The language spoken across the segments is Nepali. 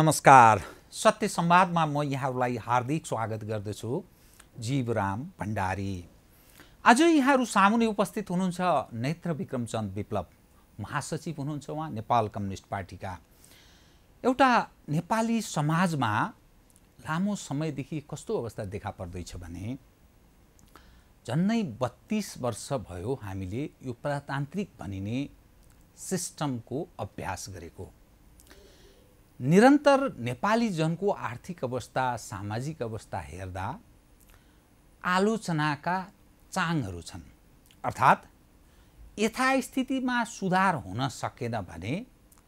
नमस्कार सत्य संवादमा म यहाँहरूलाई हार्दिक स्वागत गर्दछु जीवराम भण्डारी आज यहाँहरू सामुने उपस्थित हुनुहुन्छ नेत्र विक्रमचन्द विप्लव महासचिव हुनुहुन्छ उहाँ नेपाल कम्युनिस्ट पार्टीका एउटा नेपाली समाजमा लामो समयदेखि कस्तो अवस्था देखा पर्दैछ भने झन्नै बत्तिस वर्ष भयो हामीले यो प्रजातान्त्रिक भनिने सिस्टमको अभ्यास गरेको निरन्तर नेपाली जनको आर्थिक अवस्था सामाजिक अवस्था हेर्दा आलोचनाका चाङहरू छन् अर्थात् यथास्थितिमा सुधार हुन सकेन भने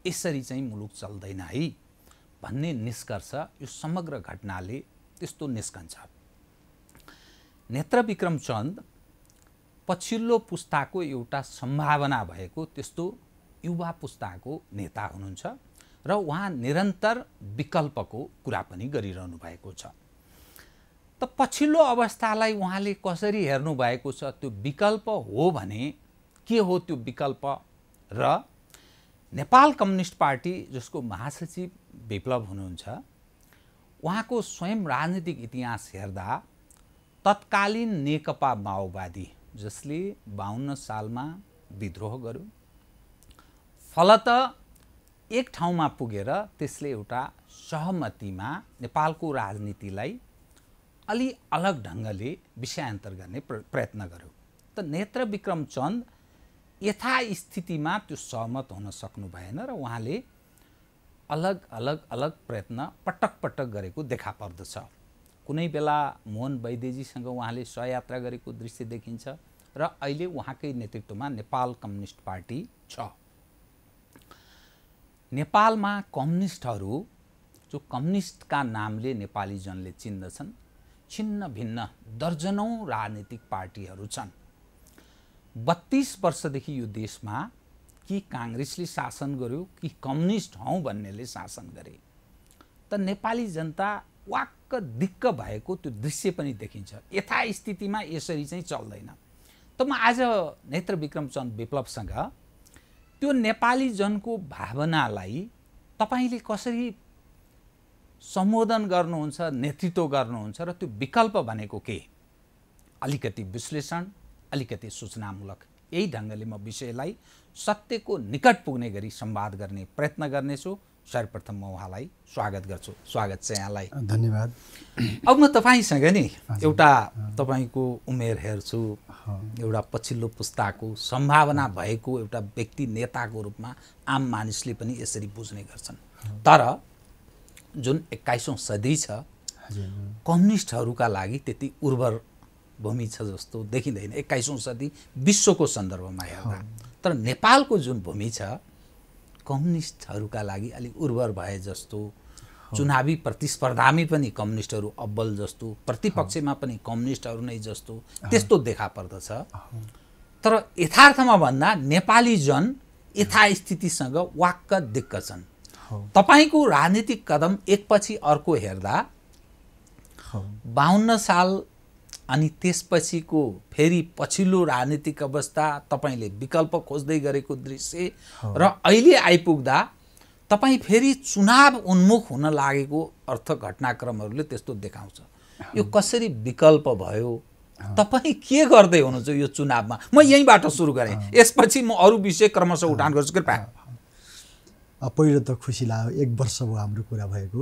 यसरी चाहिँ मुलुक चल्दैन है भन्ने निष्कर्ष यो समग्र घटनाले त्यस्तो निस्कन्छ नेत्र चन्द पछिल्लो पुस्ताको एउटा सम्भावना भएको त्यस्तो युवा पुस्ताको नेता हुनुहुन्छ र उहाँ निरन्तर विकल्पको कुरा पनि गरिरहनु भएको छ त पछिल्लो अवस्थालाई उहाँले कसरी हेर्नु भएको छ त्यो विकल्प हो भने के हो त्यो विकल्प र नेपाल कम्युनिस्ट पार्टी जसको महासचिव विप्लव हुनुहुन्छ उहाँको स्वयं राजनीतिक इतिहास हेर्दा तत्कालीन नेकपा माओवादी जसले बाहन्न सालमा विद्रोह गर्यो फलत एक ठाउँमा पुगेर त्यसले एउटा सहमतिमा नेपालको राजनीतिलाई अलि अलग ढङ्गले विषयान्तर गर्ने प्रयत्न गर्यो त नेत्र विक्रम चन्द यथास्थितिमा त्यो सहमत हुन सक्नु भएन र उहाँले अलग अलग अलग प्रयत्न पटक पटक गरेको देखा पर्दछ कुनै बेला मोहन वैद्यजीसँग उहाँले सहयात्रा गरेको दृश्य देखिन्छ र अहिले उहाँकै नेतृत्वमा नेपाल कम्युनिस्ट पार्टी छ नेपालमा कम्युनिस्टहरू जो कम्युनिस्टका नामले नेपाली जनले चिन्दछन् छिन्न भिन्न दर्जनौँ राजनीतिक पार्टीहरू छन् बत्तिस वर्षदेखि यो देशमा कि काङ्ग्रेसले शासन गर्यो कि कम्युनिस्ट हौ भन्नेले शासन गरे त नेपाली जनता वाक्क दिक्क भएको त्यो दृश्य पनि देखिन्छ यथास्थितिमा यसरी चाहिँ चल्दैन त म आज नेत्र विक्रमचन्द विप्लवसँग त्यो नेपाली जनको भावनालाई तपाईँले कसरी सम्बोधन गर्नुहुन्छ नेतृत्व गर्नुहुन्छ र त्यो विकल्प भनेको के अलिकति विश्लेषण अलिकति सूचनामूलक यही ढङ्गले म विषयलाई सत्यको निकट पुग्ने गरी संवाद गर्ने प्रयत्न गर्नेछु सर्वप्रथम म उहाँलाई स्वागत गर्छु स्वागत छ यहाँलाई धन्यवाद अब म तपाईँसँग नि एउटा तपाईँको उमेर हेर्छु एउटा पछिल्लो पुस्ताको सम्भावना भएको एउटा व्यक्ति नेताको रूपमा आम मानिसले पनि यसरी बुझ्ने गर्छन् तर जुन एक्काइसौँ सदी छ कम्युनिस्टहरूका लागि त्यति उर्वर भूमि छ जस्तो देखिँदैन एक्काइसौँ सदी विश्वको सन्दर्भमा हेर्दा तर नेपालको जुन भूमि छ कम्युनिस्टहरूका लागि अलिक उर्वर भए जस्तो चुनावी प्रतिस्पर्धामै पनि कम्युनिस्टहरू अब्बल जस्तो प्रतिपक्षमा पनि कम्युनिस्टहरू नै जस्तो त्यस्तो देखा पर्दछ तर यथार्थमा भन्दा नेपाली जन यथास्थितिसँग वाक्क दिक्क छन् तपाईँको राजनीतिक कदम एकपछि अर्को हेर्दा बाहन्न साल अनि त्यसपछिको फेरि पछिल्लो राजनीतिक अवस्था तपाईँले विकल्प खोज्दै गरेको दृश्य र अहिले आइपुग्दा तपाईँ फेरि चुनाव उन्मुख हुन लागेको अर्थ घटनाक्रमहरूले त्यस्तो देखाउँछ यो कसरी विकल्प भयो तपाईँ के गर्दै हुनुहुन्छ यो चुनावमा म यहीँबाट सुरु गरेँ यसपछि म अरू विषय क्रमशः उठान गर्छु कृपया पहिलो त खुसी लाग्यो एक वर्ष भयो हाम्रो कुरा भएको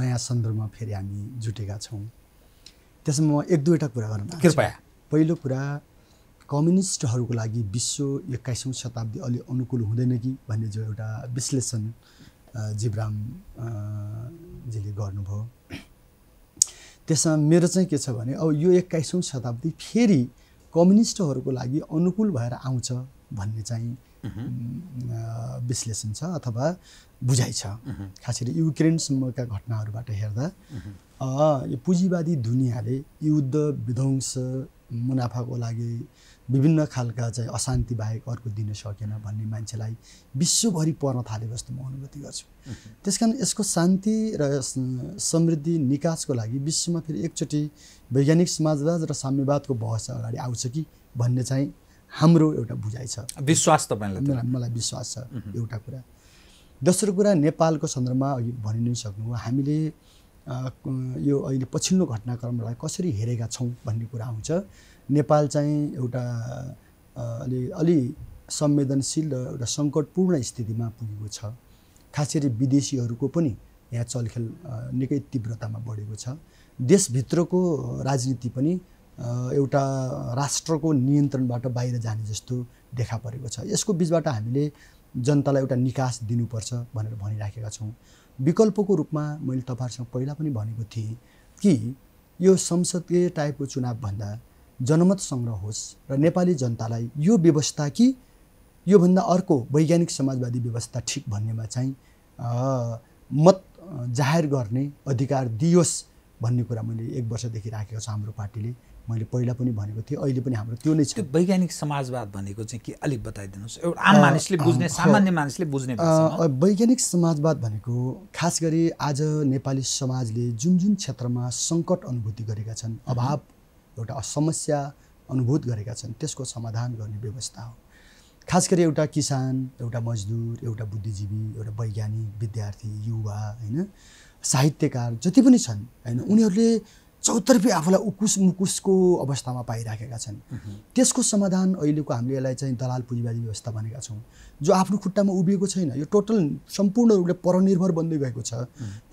नयाँ सन्दर्भमा फेरि हामी जुटेका छौँ त्यसमा म एक दुईवटा कुरा गर्न कृपया पहिलो कुरा कम्युनिस्टहरूको लागि विश्व एक्काइसौँ शताब्दी अलि अनुकूल हुँदैन कि भन्ने जो एउटा विश्लेषण जीवरामजीले गर्नुभयो त्यसमा मेरो चाहिँ के छ भने अब यो एक्काइसौँ शताब्दी फेरि कम्युनिस्टहरूको लागि अनुकूल भएर आउँछ भन्ने चाहिँ विश्लेषण छ अथवा बुझाइ छ खास गरी युक्रेनसम्मका घटनाहरूबाट हेर्दा यो पुँजीवादी दुनियाँले युद्ध विध्वंस मुनाफाको लागि विभिन्न खालका चाहिँ अशान्ति बाहेक अर्को दिन सकेन भन्ने मान्छेलाई विश्वभरि पर्न थालेको जस्तो म अनुभूति गर्छु त्यस कारण यसको शान्ति र समृद्धि निकासको लागि विश्वमा फेरि एकचोटि वैज्ञानिक समाजवाद र साम्यवादको बहस अगाडि आउँछ कि भन्ने चाहिँ हाम्रो एउटा बुझाइ छ विश्वास तपाईँलाई मलाई विश्वास छ एउटा कुरा दोस्रो कुरा नेपालको सन्दर्भमा अघि भनि नै सक्नुभयो हामीले यो अहिले पछिल्लो घटनाक्रमलाई कसरी हेरेका छौँ भन्ने कुरा आउँछ नेपाल चाहिँ एउटा अलि अलि संवेदनशील र एउटा सङ्कटपूर्ण स्थितिमा पुगेको छ खास गरी विदेशीहरूको पनि यहाँ चलखेल निकै तीव्रतामा बढेको छ देशभित्रको राजनीति पनि एउटा राष्ट्रको नियन्त्रणबाट बाहिर जाने जस्तो देखा परेको छ यसको बिचबाट हामीले जनतालाई एउटा निकास दिनुपर्छ भनेर भनिराखेका छौँ विकल्पको रूपमा मैले तपाईँहरूसँग पहिला पनि भनेको थिएँ कि यो संसदीय टाइपको चुनावभन्दा जनमत सङ्ग्रह होस् र नेपाली जनतालाई यो व्यवस्था कि योभन्दा अर्को वैज्ञानिक समाजवादी व्यवस्था ठिक भन्नेमा चाहिँ मत जाहेर गर्ने अधिकार दियोस् भन्ने कुरा मैले एक वर्षदेखि राखेको छु हाम्रो पार्टीले मैले पहिला पनि भनेको थिएँ अहिले पनि हाम्रो त्यो नै छ वैज्ञानिक समाजवाद भनेको चाहिँ के अलिक बताइदिनुहोस् एउटा आम मानिसले बुझ्ने सामान्य मानिसले बुझ्ने वैज्ञानिक समाजवाद भनेको खास गरी आज नेपाली समाजले जुन जुन क्षेत्रमा सङ्कट अनुभूति गरेका छन् अभाव एउटा समस्या अनुभूत गरेका छन् त्यसको समाधान गर्ने व्यवस्था हो खास गरी एउटा किसान एउटा मजदुर एउटा बुद्धिजीवी एउटा वैज्ञानिक विद्यार्थी युवा होइन साहित्यकार जति पनि छन् होइन उनीहरूले चौतर्फी आफूलाई उकुस मुकुसको अवस्थामा पाइराखेका छन् त्यसको समाधान अहिलेको हामीले यसलाई चाहिँ दलाल पुँजीवादी व्यवस्था भनेका छौँ जो आफ्नो खुट्टामा उभिएको छैन यो टोटल सम्पूर्ण रूपले परनिर्भर बन्दै गएको छ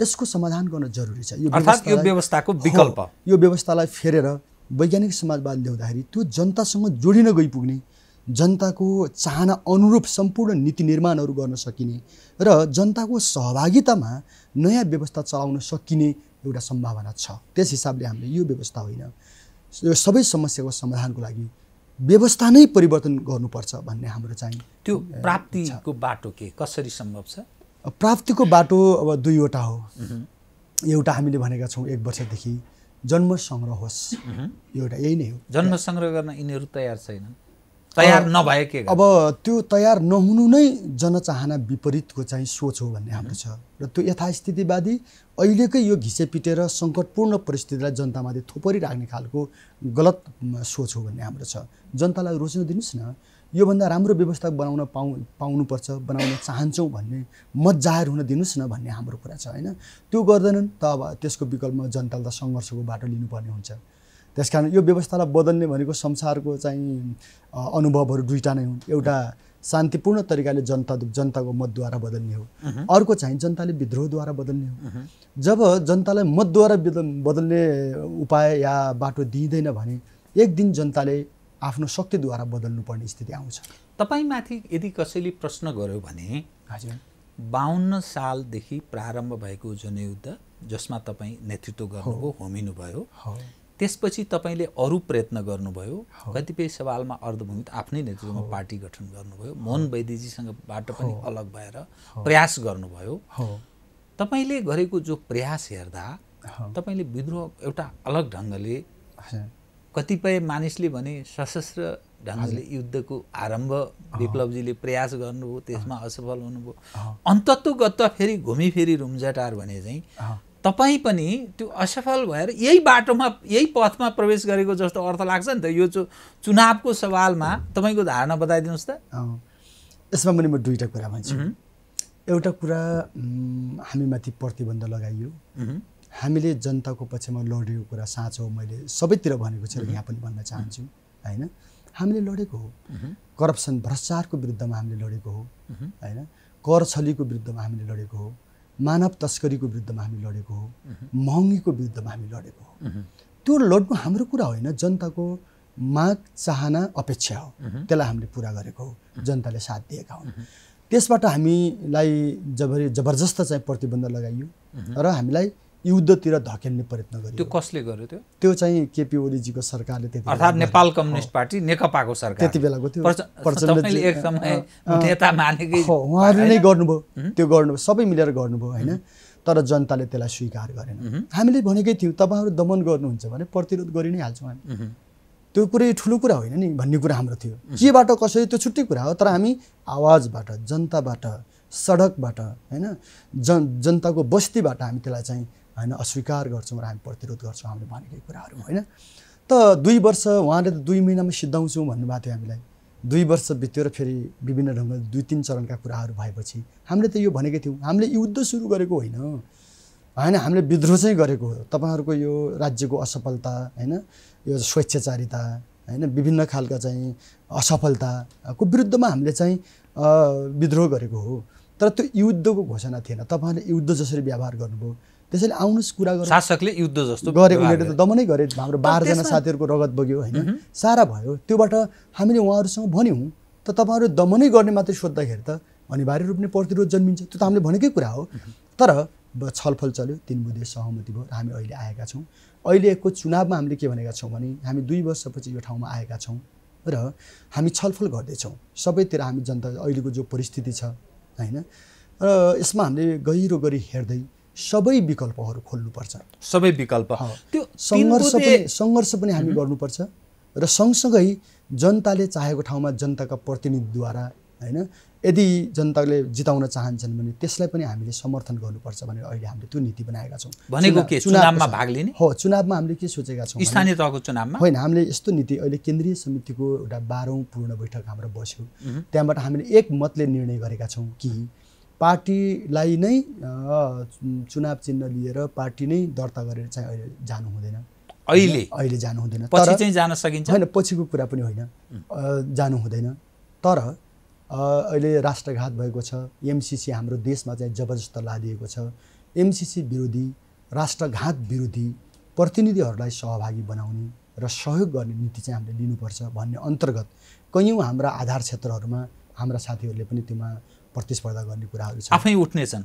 यसको समाधान गर्न जरुरी छ यो व्यवस्थाको विकल्प यो व्यवस्थालाई फेरेर वैज्ञानिक समाजवाद ल्याउँदाखेरि त्यो जनतासँग जोडिन गइपुग्ने जनताको चाहना अनुरूप सम्पूर्ण नीति निर्माणहरू गर्न सकिने र जनताको सहभागितामा नयाँ व्यवस्था चलाउन सकिने एउटा सम्भावना छ त्यस हिसाबले हामीले यो व्यवस्था होइन यो सबै समस्याको समाधानको लागि व्यवस्था नै परिवर्तन गर्नुपर्छ भन्ने हाम्रो चाहिँ त्यो प्राप्तिको बाटो के कसरी सम्भव छ प्राप्तिको बाटो अब दुईवटा हो एउटा हामीले भनेका छौँ एक वर्षदेखि जन्म सङ्ग्रह होस् एउटा यही नै हो जन्म सङ्ग्रह गर्न यिनीहरू तयार छैनन् तयार नभए के अब त्यो तयार नहुनु नै जनचाहना विपरीतको चाहिँ सोच हो भन्ने हाम्रो छ र त्यो यथास्थितिवादी अहिलेकै यो घिसे पिटेर सङ्कटपूर्ण परिस्थितिलाई जनतामाथि राख्ने खालको गलत सोच हो भन्ने हाम्रो छ जनतालाई रोच्न दिनुहोस् न योभन्दा राम्रो व्यवस्था बनाउन पाउ पाउनुपर्छ बनाउन चाहन्छौँ भन्ने मत जाहेर हुन दिनुहोस् न भन्ने हाम्रो कुरा छ होइन त्यो गर्दैनन् त अब त्यसको विकल्पमा जनताले त सङ्घर्षको बाटो लिनुपर्ने हुन्छ त्यस कारण यो व्यवस्थालाई बदल्ने भनेको संसारको चाहिँ अनुभवहरू दुईवटा नै हुन् एउटा शान्तिपूर्ण तरिकाले जनता जनताको मतद्वारा बदल्ने हो अर्को चाहिँ जनताले विद्रोहद्वारा बदल्ने हो जब जनतालाई मतद्वारा बदल्ने उपाय या बाटो दिइँदैन भने एक दिन जनताले आफ्नो शक्तिद्वारा बदल्नुपर्ने स्थिति आउँछ तपाईँमाथि यदि कसैले प्रश्न गर्यो भने हजुर बाहन्न सालदेखि प्रारम्भ भएको जनयुद्ध जसमा तपाईँ नेतृत्व गर्नुभयो होमिनुभयो त्यसपछि तपाईँले अरू प्रयत्न गर्नुभयो कतिपय सवालमा अर्धभूमित आफ्नै नेतृत्वमा पार्टी गठन गर्नुभयो मोहन वैद्यजीसँगबाट पनि अलग भएर प्रयास गर्नुभयो तपाईँले गरेको जो प्रयास हेर्दा तपाईँले विद्रोह एउटा अलग ढङ्गले कतिपय मानिसले भने सशस्त्र ढङ्गले युद्धको आरम्भ विप्लवजीले प्रयास गर्नुभयो त्यसमा असफल हुनुभयो अन्तत्वगत फेरि घुमिफेरि रुम्जाटार भने चाहिँ तपाईँ पनि त्यो असफल भएर यही बाटोमा यही पथमा प्रवेश गरेको जस्तो अर्थ लाग्छ नि त यो चुनावको सवालमा तपाईँको धारणा बताइदिनुहोस् त यसमा पनि म दुईवटा कुरा भन्छु एउटा कुरा हामीमाथि प्रतिबन्ध लगाइयो हामीले जनताको पक्षमा लडेको कुरा साँचो हो मैले सबैतिर भनेको छ यहाँ पनि भन्न चाहन्छु होइन हामीले लडेको हो करप्सन भ्रष्टाचारको विरुद्धमा हामीले लडेको हो होइन कर छलीको विरुद्धमा हामीले लडेको हो मानव तस्करीको विरुद्धमा हामी लडेको हो महँगीको विरुद्धमा हामी लडेको हो त्यो लड्नु हाम्रो कुरा होइन जनताको माग चाहना अपेक्षा हो त्यसलाई हामीले पुरा गरेको हो जनताले साथ दिएका हुन् त्यसबाट हामीलाई जबरी जबरजस्त चाहिँ प्रतिबन्ध लगाइयो र हामीलाई युद्धतिर धकेल्ने प्रयत्न गर्यो त्यो कसले गर्यो त्यो त्यो चाहिँ केपी ओलीजीको सरकारले त्यति अर्थात् नेपाल कम्युनिस्ट पार्टी नेकपाको सरकार त्यति बेलाको त्यो उहाँहरूले नै गर्नुभयो त्यो गर्नुभयो सबै मिलेर गर्नुभयो होइन तर जनताले त्यसलाई स्वीकार गरेन हामीले भनेकै थियौँ तपाईँहरू दमन गर्नुहुन्छ भने प्रतिरोध गरि नै हाल्छौँ हामी त्यो कुरै ठुलो कुरा होइन नि भन्ने कुरा हाम्रो थियो केबाट कसरी त्यो छुट्टै कुरा हो तर हामी आवाजबाट जनताबाट सडकबाट होइन जन जनताको बस्तीबाट हामी त्यसलाई चाहिँ होइन अस्वीकार गर्छौँ र हामी प्रतिरोध गर्छौँ हामीले भनेकै कुराहरू होइन त दुई वर्ष उहाँले त दुई महिनामा सिद्धाउँछौँ भन्नुभएको थियो हामीलाई दुई वर्ष बित्यो र फेरि विभिन्न ढङ्गले दुई तिन चरणका कुराहरू भएपछि हामीले त यो भनेकै थियौँ हामीले युद्ध सुरु गरेको होइन होइन हामीले विद्रोह चाहिँ गरेको हो तपाईँहरूको यो राज्यको असफलता होइन यो स्वेच्छाचारिता होइन विभिन्न खालका चाहिँ असफलताको विरुद्धमा हामीले चाहिँ विद्रोह गरेको हो तर त्यो युद्धको घोषणा थिएन तपाईँहरूले युद्ध जसरी व्यवहार गर्नुभयो त्यसैले आउनुहोस् कुरा गर्नु शासकले युद्ध जस्तो गरे उनीहरूले त दमनै गरे हाम्रो बाह्रजना साथीहरूको रगत बग्यो होइन सारा भयो त्योबाट हामीले उहाँहरूसँग भन्यौँ त तपाईँहरू दमनै गर्ने मात्रै सोद्धाखेरि त अनिवार्य रूपले प्रतिरोध जन्मिन्छ त्यो त हामीले भनेकै कुरा हो तर छलफल चल्यो तिन बुधे सहमति भयो र हामी अहिले आएका छौँ अहिलेको चुनावमा हामीले के भनेका छौँ भने हामी दुई वर्षपछि यो ठाउँमा आएका छौँ र हामी छलफल गर्दैछौँ सबैतिर हामी जनता अहिलेको जो परिस्थिति छ होइन र यसमा हामीले गहिरो गरी हेर्दै सबै विकल्पहरू खोल्नुपर्छ सबै विकल्प त्यो सङ्घर्ष पनि सङ्घर्ष पनि हामी गर्नुपर्छ र सँगसँगै जनताले चाहेको ठाउँमा जनताका प्रतिनिधिद्वारा होइन यदि जनताले जिताउन चाहन्छन् भने त्यसलाई पनि हामीले समर्थन गर्नुपर्छ भनेर अहिले हामीले त्यो नीति बनाएका छौँ भनेको के चुनावमा भाग लिने हो चुनावमा हामीले के सोचेका छौँ स्थानीय तहको चुनावमा होइन हामीले यस्तो नीति अहिले केन्द्रीय समितिको एउटा बाह्रौँ पूर्ण बैठक हाम्रो बस्यो त्यहाँबाट हामीले एक मतले निर्णय गरेका छौँ कि पार्टीलाई नै चुनाव चिन्ह लिएर पार्टी नै दर्ता गरेर चाहिँ अहिले जानु हुँदैन अहिले अहिले जानु हुँदैन पछि चाहिँ जान सकिन्छ होइन पछिको कुरा पनि होइन जानु हुँदैन तर अहिले राष्ट्रघात भएको छ एमसिसी हाम्रो देशमा चाहिँ जबरजस्त लादिएको छ एमसिसी विरोधी राष्ट्रघात विरोधी प्रतिनिधिहरूलाई सहभागी बनाउने र सहयोग गर्ने नीति चाहिँ हामीले लिनुपर्छ भन्ने अन्तर्गत कैयौँ हाम्रा आधार क्षेत्रहरूमा हाम्रा साथीहरूले पनि त्योमा प्रतिस्पर्धा गर्ने कुराहरू छ आफै उठ्नेछन्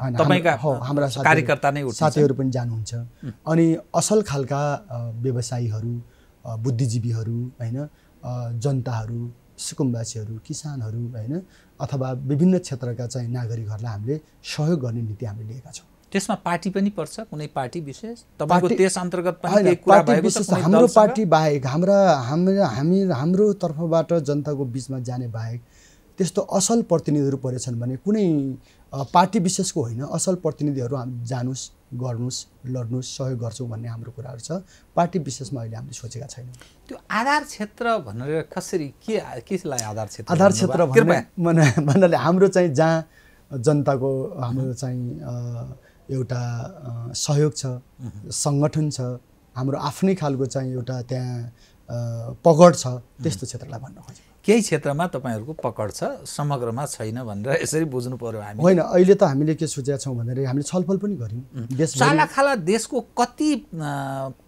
हाम्रा कार्यकर्ता नै साथीहरू पनि जानुहुन्छ अनि असल खालका व्यवसायीहरू बुद्धिजीवीहरू होइन जनताहरू सुकुम्बासीहरू किसानहरू होइन अथवा विभिन्न क्षेत्रका चाहिँ नागरिकहरूलाई हामीले सहयोग गर्ने नीति हामीले लिएका छौँ त्यसमा पार्टी पनि पर्छ कुनै पार्टी विशेष तपाईँको त्यस अन्तर्गत हाम्रो पार्टी बाहेक हाम्रा हाम्रा हामी हाम्रो तर्फबाट जनताको बिचमा जाने बाहेक त्यस्तो असल प्रतिनिधिहरू परेछन् भने कुनै पार्टी विशेषको होइन असल प्रतिनिधिहरू हामी जानुस् गर्नुहोस् लड्नुहोस् सहयोग गर्छौँ भन्ने हाम्रो कुराहरू छ पार्टी विशेषमा अहिले हामीले सोचेका छैनौँ त्यो आधार क्षेत्र भनेर कसरी के केलाई आधार क्षेत्र आधार क्षेत्र भन्ने भन्नाले हाम्रो चाहिँ जहाँ जनताको हाम्रो चाहिँ एउटा सहयोग छ सङ्गठन छ हाम्रो आफ्नै खालको चाहिँ एउटा त्यहाँ पगड छ त्यस्तो क्षेत्रलाई भन्न खोजेको केही क्षेत्रमा तपाईँहरूको पकड छ समग्रमा छैन भनेर यसरी बुझ्नु पर्यो हामी होइन अहिले त हामीले के सोचेका छौँ भनेर हामीले छलफल पनि गऱ्यौँ सालाखाला देशको कति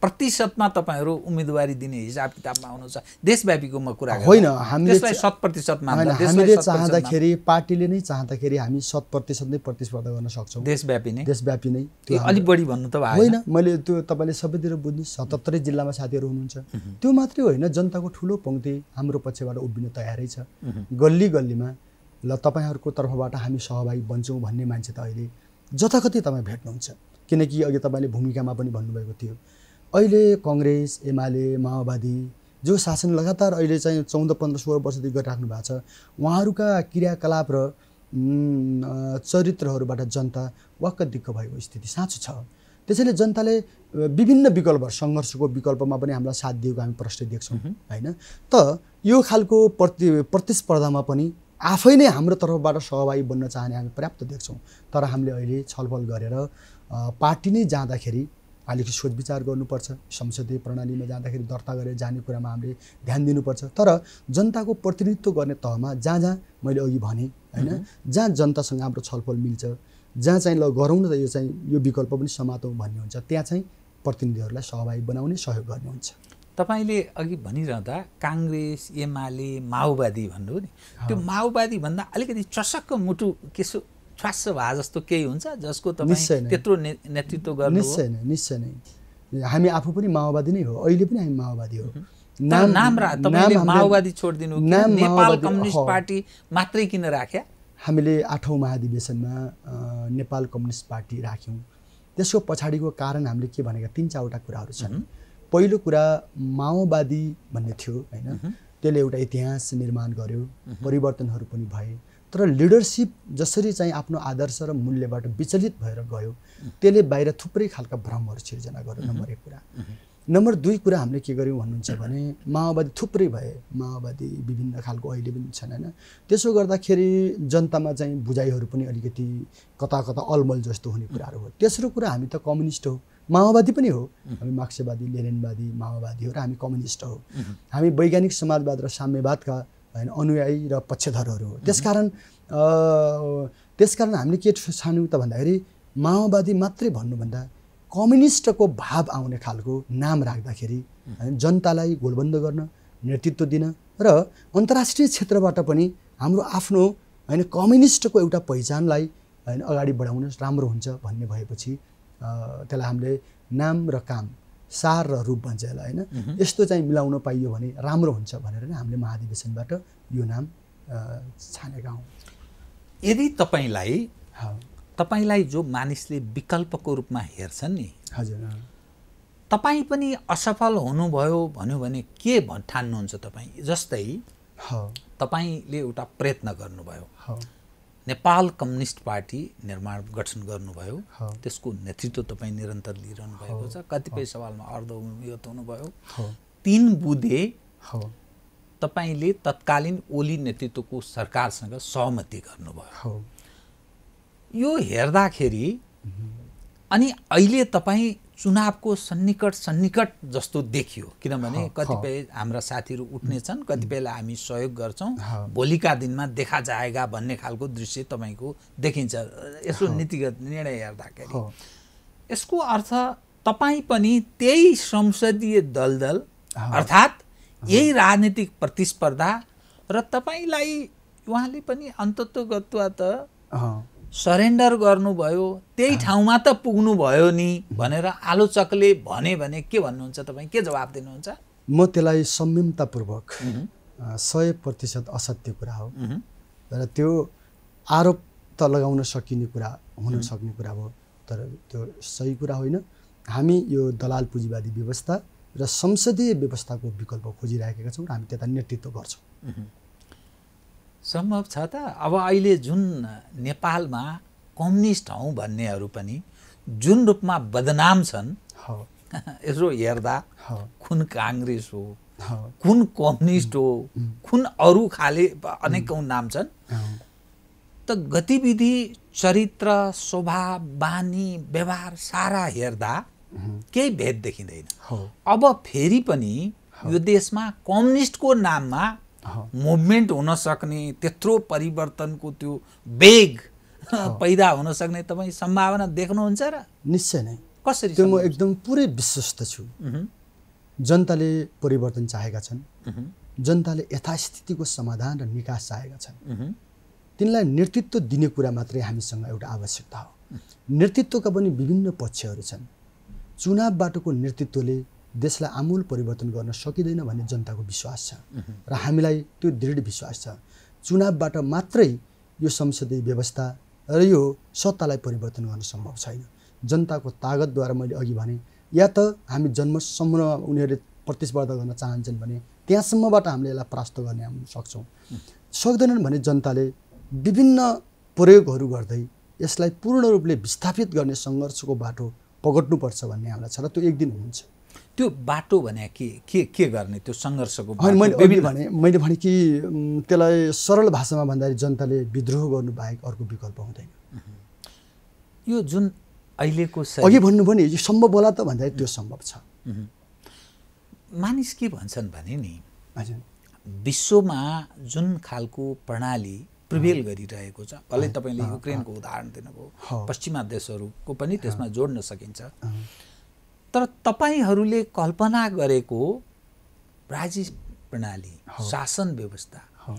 प्रतिशतमा तपाईँहरू उम्मेदवारी दिने हिसाब किताबमा आउनुहुन्छ म कुरा होइन हामीले शत प्रतिशतमा हामीले चाहँदाखेरि पार्टीले नै चाहँदाखेरि हामी शत प्रतिशत नै प्रतिस्पर्धा गर्न सक्छौँ देशव्यापी नै देशव्यापी नै अलिक बढी भन्नु त होइन मैले त्यो तपाईँले सबैतिर बुझ्नु सतहत्तरै जिल्लामा साथीहरू हुनुहुन्छ त्यो मात्रै होइन जनताको ठुलो पङ्क्ति हाम्रो पक्षबाट उभिनु दिन तयारै छ गल्ली गल्लीमा ल तपाईँहरूको तर्फबाट हामी सहभागी बन्छौँ भन्ने मान्छे त अहिले जथाकथि तपाईँ भेट्नुहुन्छ किनकि अघि तपाईँले भूमिकामा पनि भन्नुभएको थियो अहिले कङ्ग्रेस एमाले माओवादी जो शासन लगातार अहिले चाहिँ चौध पन्ध्र सोह्र वर्षदेखि गरिराख्नु भएको छ उहाँहरूका क्रियाकलाप र चरित्रहरूबाट जनता वाक्क दिक्क भएको स्थिति साँचो छ त्यसैले जनताले विभिन्न विकल्प सङ्घर्षको विकल्पमा पनि हामीलाई साथ दिएको हामी प्रश्न देख्छौँ होइन त यो खालको प्रति प्रतिस्पर्धामा पनि आफै नै हाम्रो तर्फबाट सहभागी बन्न चाहने हामी पर्याप्त देख्छौँ तर हामीले अहिले छलफल गरेर पार्टी नै जाँदाखेरि अलिकति सोच विचार गर्नुपर्छ संसदीय प्रणालीमा जाँदाखेरि दर्ता गरेर जाने कुरामा हामीले ध्यान दिनुपर्छ तर जनताको प्रतिनिधित्व गर्ने तहमा जहाँ जहाँ मैले अघि भने होइन जहाँ जनतासँग हाम्रो छलफल मिल्छ जहाँ चाहिँ ल गरौँ न त यो चाहिँ यो विकल्प पनि समातौँ भन्ने हुन्छ त्यहाँ चाहिँ प्रतिनिधिहरूलाई सहभागी बनाउने सहयोग गर्ने हुन्छ तपाईँले अघि भनिरहँदा काङ्ग्रेस एमाले माओवादी भन्नुभयो नि त्यो माओवादीभन्दा अलिकति चसक्क मुटु केसो छ्वास भा जस्तो केही हुन्छ जसको तपाईँ त्यत्रो नेतृत्व गर्नु निश्चय नै निश्चय नै हामी आफू पनि माओवादी नै हो अहिले पनि हामी माओवादी हो नाम नाम माओवादी छोडिदिनु नेपाल कम्युनिस्ट पार्टी मात्रै किन राख्या हामीले आठौँ महाधिवेशनमा नेपाल कम्युनिस्ट पार्टी राख्यौँ त्यसको पछाडिको कारण हामीले के भनेका तिन चारवटा कुराहरू छन् पहिलो कुरा माओवादी भन्ने थियो होइन त्यसले एउटा इतिहास निर्माण गर्यो परिवर्तनहरू पनि भए तर लिडरसिप जसरी चाहिँ आफ्नो आदर्श र मूल्यबाट विचलित भएर गयो त्यसले बाहिर थुप्रै खालका भ्रमहरू सिर्जना गर्यो नम्बर एक कुरा नम्बर दुई कुरा हामीले के गर्यौँ भन्नुहुन्छ भने माओवादी थुप्रै भए माओवादी विभिन्न खालको अहिले पनि छन् होइन त्यसो गर्दाखेरि जनतामा चाहिँ बुझाइहरू पनि अलिकति कता कता अलमल जस्तो हुने कुराहरू हो तेस्रो कुरा हामी त कम्युनिस्ट हो माओवादी पनि हो हामी मार्क्सवादी लेनिनवादी माओवादी हो र हामी कम्युनिस्ट हो हामी वैज्ञानिक समाजवाद र साम्यवादका होइन अनुयायी र पक्षधरहरू हो त्यसकारण त्यसकारण हामीले के छान्यौँ त भन्दाखेरि माओवादी मात्रै भन्नुभन्दा कम्युनिस्टको भाव आउने खालको नाम राख्दाखेरि जनतालाई गोलबन्द गर्न नेतृत्व दिन र अन्तर्राष्ट्रिय क्षेत्रबाट पनि हाम्रो आफ्नो होइन कम्युनिस्टको एउटा पहिचानलाई होइन अगाडि बढाउन राम्रो हुन्छ भन्ने भएपछि त्यसलाई हामीले नाम र काम सार र रूप भन्छ यसलाई होइन यस्तो चाहिँ मिलाउन पाइयो भने राम्रो हुन्छ भनेर नै हामीले महाधिवेशनबाट यो नाम छानेका हौँ यदि तपाईँलाई तपाईँलाई जो मानिसले विकल्पको रूपमा हेर्छन् नि हजुर तपाईँ पनि असफल हुनुभयो भन्यो भने के ठान्नुहुन्छ तपाईँ जस्तै तपाईँले एउटा प्रयत्न गर्नुभयो नेपाल कम्युनिस्ट पार्टी निर्माण गठन गर्नुभयो त्यसको नेतृत्व तपाईँ निरन्तर लिइरहनु भएको छ कतिपय सवालमा अर्धविगत हुनुभयो तिन बुधे तपाईँले तत्कालीन ओली नेतृत्वको सरकारसँग सहमति गर्नुभयो यो हेर्दाखेरि अनि अहिले तपाईँ चुनावको सन्निकट सन्निकट जस्तो देखियो किनभने कतिपय हाम्रा साथीहरू उठ्नेछन् कतिपयलाई हामी सहयोग गर्छौँ भोलिका दिनमा देखा जाएगा भन्ने खालको दृश्य तपाईँको देखिन्छ यसो नीतिगत निर्णय हेर्दाखेरि यसको अर्थ तपाईँ पनि त्यही संसदीय दलदल अर्थात् यही राजनीतिक प्रतिस्पर्धा र तपाईँलाई उहाँले पनि अन्तत्वगत्व त सरेन्डर गर्नुभयो त्यही ठाउँमा त पुग्नुभयो नि भनेर आलोचकले भने भने के भन्नुहुन्छ तपाईँ के जवाब दिनुहुन्छ म त्यसलाई संयमतापूर्वक सय प्रतिशत असत्य कुरा हो र त्यो आरोप त लगाउन सकिने कुरा हुन सक्ने कुरा हो तर त्यो सही कुरा होइन हामी यो दलाल पुँजीवादी व्यवस्था र संसदीय व्यवस्थाको विकल्प खोजिराखेका छौँ र हामी त्यता नेतृत्व गर्छौँ सम्भव छ त अब अहिले जुन नेपालमा कम्युनिस्ट हौ भन्नेहरू पनि जुन रूपमा बदनाम छन् यसो हेर्दा कुन काङ्ग्रेस हो कुन कम्युनिस्ट हो कुन अरू खाले अनेकौँ नाम छन् त गतिविधि चरित्र स्वभाव बानी व्यवहार सारा हेर्दा केही भेद देखिँदैन अब फेरि पनि यो देशमा कम्युनिस्टको नाममा मुभमेन्ट हुन सक्ने त्यत्रो परिवर्तनको त्यो वेग पैदा हुन सक्ने तपाईँ सम्भावना देख्नुहुन्छ र निश्चय नै कसरी त्यो म एकदम पुरै विश्वस्त छु जनताले परिवर्तन चाहेका छन् जनताले यथास्थितिको समाधान र निकास चाहेका छन् तिनलाई नेतृत्व दिने कुरा मात्रै हामीसँग एउटा आवश्यकता हो नेतृत्वका पनि विभिन्न पक्षहरू छन् चुनाव बाटोको नेतृत्वले देशलाई आमूल परिवर्तन गर्न सकिँदैन भन्ने जनताको विश्वास छ र हामीलाई त्यो दृढ विश्वास छ चुनावबाट मात्रै यो संसदीय व्यवस्था र यो सत्तालाई परिवर्तन गर्न सम्भव छैन जनताको तागतद्वारा मैले अघि भने या त हामी जन्मसम्ममा उनीहरूले प्रतिस्पर्धा गर्न चाहन्छन् भने त्यहाँसम्मबाट हामीले यसलाई परास्त गर्ने सक्छौँ सक्दैनन् भने जनताले विभिन्न प्रयोगहरू गर्दै यसलाई पूर्ण रूपले विस्थापित गर्ने सङ्घर्षको बाटो पगड्नुपर्छ भन्ने हामीलाई छ र त्यो एक दिन हुन्छ त्यो बाटो भने के के के गर्ने त्यो सङ्घर्षको मैले भने मैले भने कि त्यसलाई सरल भाषामा भन्दाखेरि जनताले विद्रोह गर्नु बाहेक अर्को विकल्प हुँदैन यो जुन अहिलेको अघि भन्नु नि सम्भव होला त भन्दा त्यो सम्भव छ मानिस के भन्छन् भने नि विश्वमा जुन खालको प्रणाली प्रिभेल गरिरहेको छ भलै तपाईँले युक्रेनको उदाहरण दिनुभयो पश्चिमा देशहरूको पनि त्यसमा जोड्न सकिन्छ तर तपाईँहरूले कल्पना गरेको राजी प्रणाली शासन व्यवस्था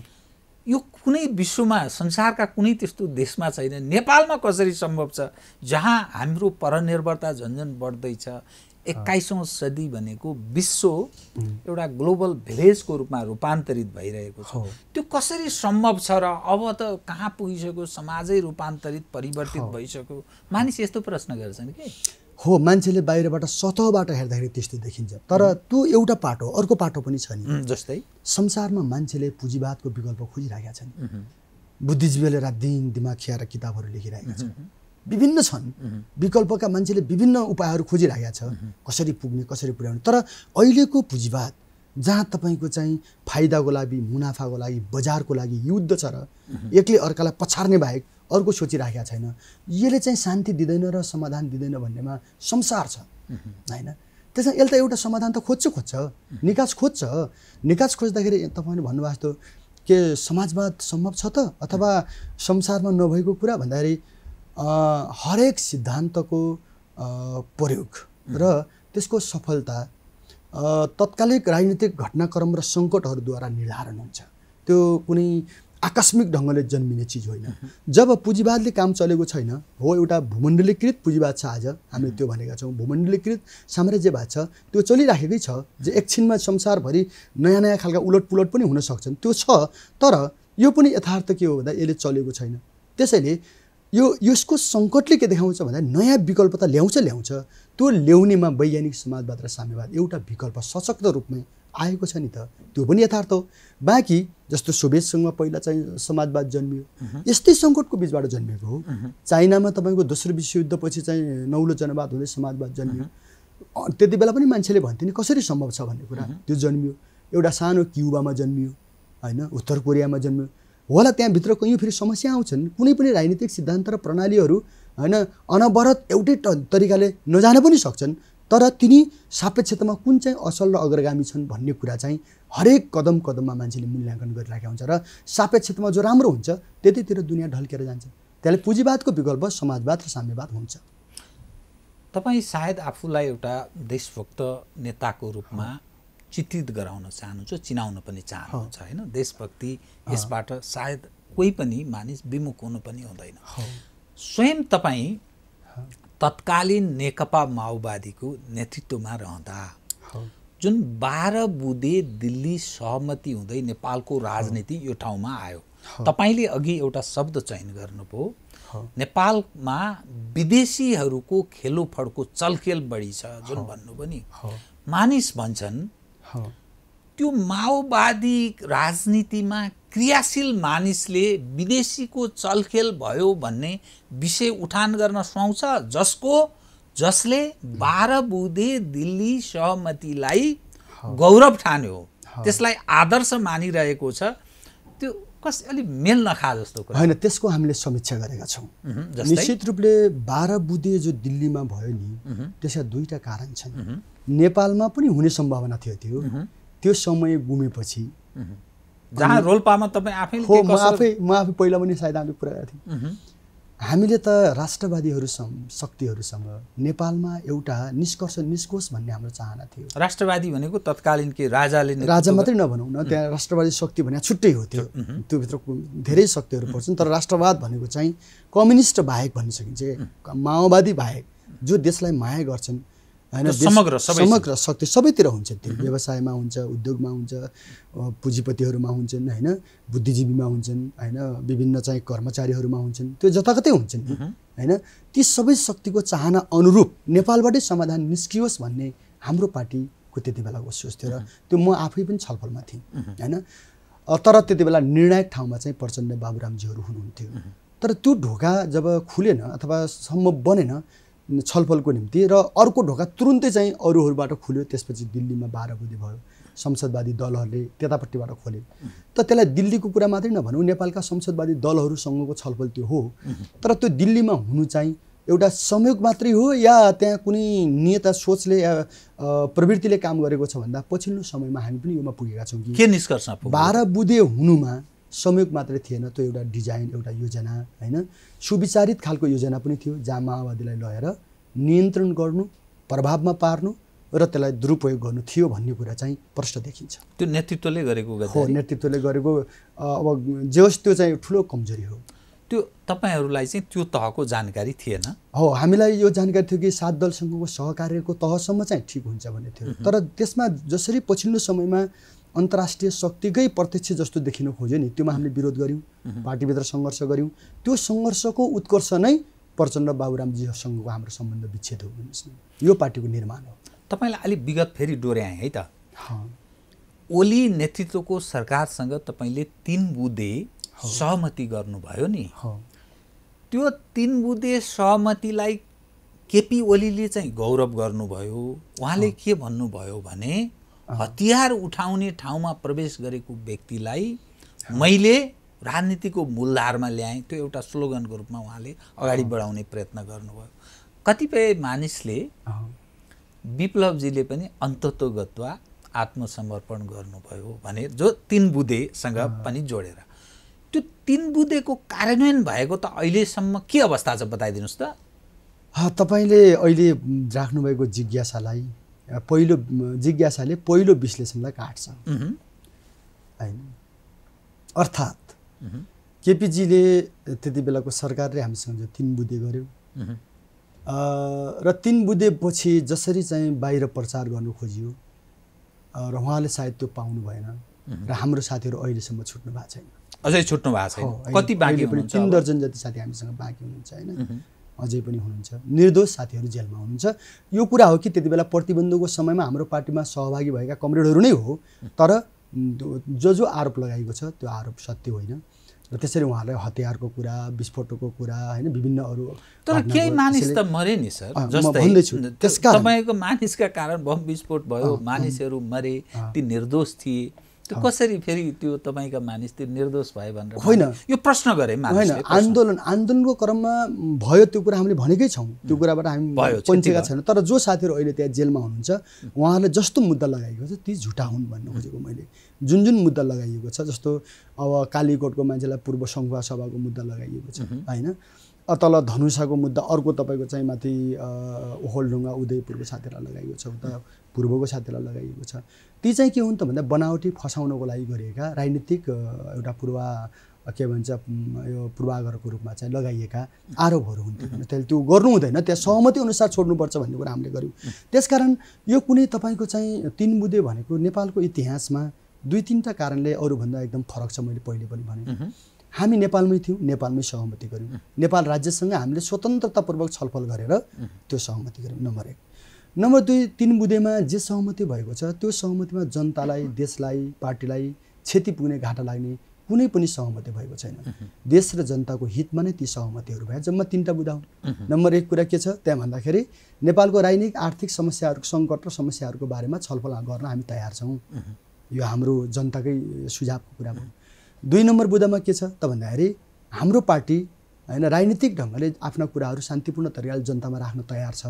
यो कुनै विश्वमा संसारका कुनै त्यस्तो देशमा छैन नेपालमा कसरी सम्भव छ जहाँ हाम्रो परनिर्भरता झन्झन बढ्दैछ एक्काइसौँ सदी भनेको विश्व एउटा ग्लोबल भिलेजको रूपमा रूपान्तरित भइरहेको छ त्यो कसरी सम्भव छ र अब त कहाँ पुगिसक्यो समाजै रूपान्तरित परिवर्तित भइसक्यो मानिस यस्तो प्रश्न गर्छन् कि हो मान्छेले बाहिरबाट सतहबाट हेर्दाखेरि त्यस्तै देखिन्छ तर त्यो एउटा पाटो अर्को पाटो पनि छ नि जस्तै संसारमा मान्छेले पुँजीवादको विकल्प खोजिरहेका छन् बुद्धिजीवीले रात दिन दिमाग खियाएर किताबहरू लेखिरहेका छन् विभिन्न छन् विकल्पका मान्छेले विभिन्न उपायहरू खोजिरहेका छ कसरी पुग्ने कसरी पुर्याउने तर अहिलेको पुँजीवाद जहाँ तपाईँको चाहिँ फाइदाको लागि मुनाफाको लागि बजारको लागि युद्ध छ र एक्लै अर्कालाई पछार्ने बाहेक अर्को सोचिराखेका छैन यसले चाहिँ शान्ति दिँदैन र समाधान दिँदैन भन्नेमा संसार छ होइन त्यसमा यसले त एउटा समाधान त खोज्छ खोज्छ निकास खोज्छ निकास खोज्दाखेरि तपाईँले भन्नुभएको जस्तो के समाजवाद सम्भव छ त अथवा संसारमा नभएको कुरा भन्दाखेरि हरेक सिद्धान्तको प्रयोग र त्यसको सफलता तत्कालिक राजनीतिक घटनाक्रम र सङ्कटहरूद्वारा निर्धारण हुन्छ त्यो कुनै आकस्मिक ढङ्गले जन्मिने चिज होइन जब पुँजीवादले काम चलेको छैन हो एउटा भूमण्डलीकृत पुँजीवाद छ आज हामीले त्यो भनेका छौँ भूमण्डलीकृत साम्राज्यवाद छ त्यो चलिराखेकै छ जे एकछिनमा संसारभरि नयाँ नयाँ खालका उलटपुलट पनि हुन सक्छन् त्यो छ तर यो पनि यथार्थ के हो भन्दा यसले चलेको छैन त्यसैले यो यसको सङ्कटले के देखाउँछ भन्दा नयाँ विकल्प त ल्याउँछ ल्याउँछ त्यो ल्याउनेमा वैज्ञानिक समाजवाद र साम्यवाद एउटा विकल्प सशक्त रूपमै आएको छ नि त त्यो पनि यथार्थ हो बाँकी जस्तो सोभियतसँग पहिला चाहिँ समाजवाद जन्मियो यस्तै सङ्कटको बिचबाट जन्मिएको हो चाइनामा तपाईँको दोस्रो विश्वयुद्धपछि चाहिँ नौलो जनवाद हुँदै समाजवाद जन्मियो त्यति बेला पनि मान्छेले भन्थे नि कसरी सम्भव छ भन्ने कुरा त्यो जन्मियो एउटा सानो क्युबामा जन्मियो होइन उत्तर कोरियामा जन्मियो होला त्यहाँभित्र कहीँ फेरि समस्या आउँछन् कुनै पनि राजनीतिक सिद्धान्त र प्रणालीहरू होइन अनवरत एउटै तरिकाले नजान पनि सक्छन् तर तिनी सापेक्षतामा कुन चाहिँ असल र अग्रगामी छन् भन्ने कुरा चाहिँ हरेक कदम कदममा मान्छेले मूल्याङ्कन गरिरहेका हुन्छ र सापेक्षतामा जो राम्रो हुन्छ त्यतैतिर दुनियाँ ढल्केर जान्छ त्यसले पुँजीवादको विकल्प समाजवाद र साम्यवाद हुन्छ तपाईँ सायद आफूलाई एउटा देशभक्त नेताको रूपमा चित्रित गराउन चाहनुहुन्छ चिनाउन पनि चाहनुहुन्छ होइन देशभक्ति यसबाट सायद कोही पनि मानिस विमुख हुनु पनि हुँदैन स्वयं तपाईँ तत्कालीन नेकपा माओवादीको नेतृत्वमा रहँदा जुन बाह्र बुधे दिल्ली सहमति हुँदै नेपालको राजनीति यो ठाउँमा आयो तपाईँले अघि एउटा शब्द चयन गर्नुभयो नेपालमा विदेशीहरूको खेलोफडको चलखेल बढी छ जुन भन्नु पनि मानिस भन्छन् त्यो माओवादी राजनीतिमा क्रियाशील मानिसले विदेशीको चलखेल भयो भन्ने विषय उठान गर्न सुहाउँछ जसको जसले बाह्र बुधे दिल्ली सहमतिलाई गौरव ठान्यो त्यसलाई आदर्श मानिरहेको छ त्यो कस अलिक मेल नखा जस्तो कुरा होइन त्यसको हामीले समीक्षा गरेका छौँ निश्चित रूपले बाह्र बुधे जो दिल्लीमा भयो नि त्यसका दुईवटा कारण छन् नेपालमा पनि हुने सम्भावना थियो त्यो त्यो समय गुमेपछि जहाँ रोल्पामा तपाईँ आफै हो म आफै म आफै पहिला पनि सायद हामी पुऱ्याएको थियौँ हामीले त राष्ट्रवादीहरूसँग शक्तिहरूसँग नेपालमा एउटा निष्कर्ष निष्कोष भन्ने हाम्रो चाहना थियो राष्ट्रवादी भनेको तत्कालीन के राजाले राजा मात्रै नभनौँ न त्यहाँ राष्ट्रवादी शक्ति भने छुट्टै हो त्यो त्योभित्र धेरै शक्तिहरू पर्छन् तर राष्ट्रवाद भनेको चाहिँ कम्युनिस्ट बाहेक भन्न सकिन्छ माओवादी बाहेक जो देशलाई माया गर्छन् होइन समग्र समग्र शक्ति सबैतिर हुन्छ त्यो व्यवसायमा हुन्छ उद्योगमा हुन्छ पुँजीपतिहरूमा हुन्छन् होइन बुद्धिजीवीमा हुन्छन् होइन विभिन्न चाहिँ कर्मचारीहरूमा हुन्छन् त्यो जताकतै हुन्छन् होइन ती सबै शक्तिको चाहना अनुरूप नेपालबाटै समाधान निस्कियोस् भन्ने हाम्रो पार्टीको त्यति बेलाको सोच थियो र त्यो म आफै पनि छलफलमा थिएँ होइन तर त्यति बेला निर्णायक ठाउँमा चाहिँ प्रचण्ड बाबुरामजीहरू हुनुहुन्थ्यो तर त्यो ढोका जब खुलेन अथवा सम्भव बनेन छलफलको निम्ति र अर्को ढोका तुरुन्तै चाहिँ अरूहरूबाट खुल्यो त्यसपछि दिल्लीमा बाह्र बुधे भयो संसदवादी दलहरूले त्यतापट्टिबाट खोले त त्यसलाई दिल्लीको कुरा मात्रै नभनौँ नेपालका संसदवादी दलहरूसँगको छलफल त्यो हो तर त्यो दिल्लीमा हुनु चाहिँ एउटा संयोग मात्रै हो या त्यहाँ कुनै नियता सोचले या प्रवृत्तिले काम गरेको छ भन्दा पछिल्लो समयमा हामी पनि योमा पुगेका छौँ कि के निष्कर्ष बाह्र बुधे हुनुमा संयोग मात्रै थिएन त्यो एउटा डिजाइन एउटा योजना होइन सुविचारित खालको योजना पनि थियो जहाँ माओवादीलाई लगेर नियन्त्रण गर्नु प्रभावमा पार्नु र त्यसलाई दुरुपयोग गर्नु थियो भन्ने कुरा चाहिँ प्रष्ट देखिन्छ त्यो नेतृत्वले गरेको हो नेतृत्वले गरेको अब जे होस् त्यो चाहिँ ठुलो कमजोरी हो त्यो तपाईँहरूलाई चाहिँ त्यो तहको जानकारी थिएन हो हामीलाई यो जानकारी थियो कि सात दलसँगको सहकार्यको तहसम्म चाहिँ ठिक हुन्छ भन्ने थियो तर त्यसमा जसरी पछिल्लो समयमा अन्तर्राष्ट्रिय शक्तिकै प्रत्यक्ष जस्तो देखिन खोज्यो नि त्योमा हामीले विरोध गऱ्यौँ पार्टीभित्र सङ्घर्ष गऱ्यौँ त्यो सङ्घर्षको उत्कर्ष नै प्रचण्ड बाबुरामजीसँगको हाम्रो सम्बन्ध विच्छेद हो भन्नुहोस् न यो पार्टीको निर्माण हो तपाईँलाई अलिक विगत फेरि डोर्याएँ है त ओली नेतृत्वको सरकारसँग तपाईँले तिन बुधे सहमति गर्नुभयो नि त्यो तिन बुधे सहमतिलाई केपी ओलीले चाहिँ गौरव गर्नुभयो उहाँले के भन्नुभयो भने हतियार उठाउने ठाउँमा प्रवेश गरेको व्यक्तिलाई मैले राजनीतिको मूलधारमा ल्याएँ त्यो एउटा स्लोगनको रूपमा उहाँले अगाडि बढाउने प्रयत्न गर्नुभयो कतिपय मानिसले विप्लवजीले पनि वा आत्मसमर्पण गर्नुभयो भने जो तिन बुधेसँग पनि जोडेर त्यो तिन बुधेको कार्यान्वयन भएको त अहिलेसम्म के अवस्था छ बताइदिनुहोस् त तपाईँले अहिले राख्नुभएको जिज्ञासालाई पहिलो जिज्ञासाले पहिलो विश्लेषणलाई काट्छ होइन अर्थात् केपिजीले त्यति बेलाको सरकारले हामीसँग तिन बुधे गर्यो र तिन बुधेपछि जसरी चाहिँ बाहिर प्रचार गर्नु खोजियो र उहाँले सायद त्यो पाउनु भएन र हाम्रो साथीहरू अहिलेसम्म छुट्नु भएको छैन अझै छुट्नु भएको छैन कति बाँकी पनि तिन दर्जन जति साथी हामीसँग बाँकी हुनुहुन्छ होइन अझै पनि हुनुहुन्छ निर्दोष साथीहरू जेलमा हुनुहुन्छ यो कुरा हो कि त्यति बेला प्रतिबन्धको समयमा हाम्रो पार्टीमा सहभागी भएका कमरेडहरू नै हो तर जो जो आरोप लगाएको छ त्यो आरोप सत्य होइन र त्यसरी उहाँहरूलाई हतियारको कुरा विस्फोटको कुरा होइन विभिन्न अरू तर केही मानिस त मरे नि सर जस्तै तपाईँको मानिसका कारण बम विस्फोट भयो मानिसहरू मरे ती निर्दोष थिए त्यो कसरी फेरि त्यो तपाईँका मानिस त्यो निर्दोष भयो भनेर होइन यो प्रश्न गरे होइन आन्दोलन आन्दोलनको क्रममा भयो त्यो कुरा हामीले भनेकै छौँ त्यो कुराबाट हामी पन्छेका छैनौँ तर जो साथीहरू अहिले त्यहाँ जेलमा हुनुहुन्छ उहाँहरूले जस्तो मुद्दा लगाएको छ ती झुटा हुन् भन्नु खोजेको मैले जुन जुन मुद्दा लगाइएको छ जस्तो अब कालीकोटको मान्छेलाई पूर्व सङ्घुवा सभाको मुद्दा लगाइएको छ होइन तल धनुषाको मुद्दा अर्को तपाईँको चाहिँ माथि ओहोलढुङ्गा उदयपुरको साथीहरूलाई लगाइएको छ उता पूर्वको साथीहरूलाई लगाइएको छ ती चाहिँ के हुन् त भन्दा बनावटी फसाउनको लागि गरिएका राजनीतिक एउटा पूर्वा के भन्छ यो पूर्वाग्रहको रूपमा चाहिँ लगाइएका आरोपहरू हुन्थ्यो त्यसले त्यो गर्नु हुँदैन त्यहाँ सहमति अनुसार छोड्नुपर्छ भन्ने कुरा हामीले गऱ्यौँ त्यसकारण यो कुनै तपाईँको चाहिँ तिन बुधे भनेको नेपालको इतिहासमा दुई तिनवटा कारणले अरूभन्दा एकदम फरक छ मैले पहिले पनि भने हामी नेपालमै थियौँ नेपालमै सहमति गऱ्यौँ नेपाल राज्यसँग हामीले स्वतन्त्रतापूर्वक छलफल गरेर त्यो सहमति गऱ्यौँ नम्बर एक नम्बर दुई तिन बुधेमा जे सहमति भएको छ त्यो सहमतिमा जनतालाई देशलाई पार्टीलाई क्षति पुग्ने घाटा लाग्ने कुनै पनि सहमति भएको छैन देश र जनताको हितमा नै ती सहमतिहरू भए जम्मा तिनवटा बुधा हुन् नम्बर एक कुरा के छ त्यहाँ भन्दाखेरि नेपालको राजनीतिक आर्थिक समस्याहरूको सङ्कट र समस्याहरूको बारेमा छलफल गर्न हामी तयार छौँ यो हाम्रो जनताकै सुझावको कुरा भयो दुई नम्बर बुधामा के छ त भन्दाखेरि हाम्रो पार्टी होइन राजनीतिक ढङ्गले आफ्ना कुराहरू शान्तिपूर्ण तरिकाले जनतामा राख्न तयार छ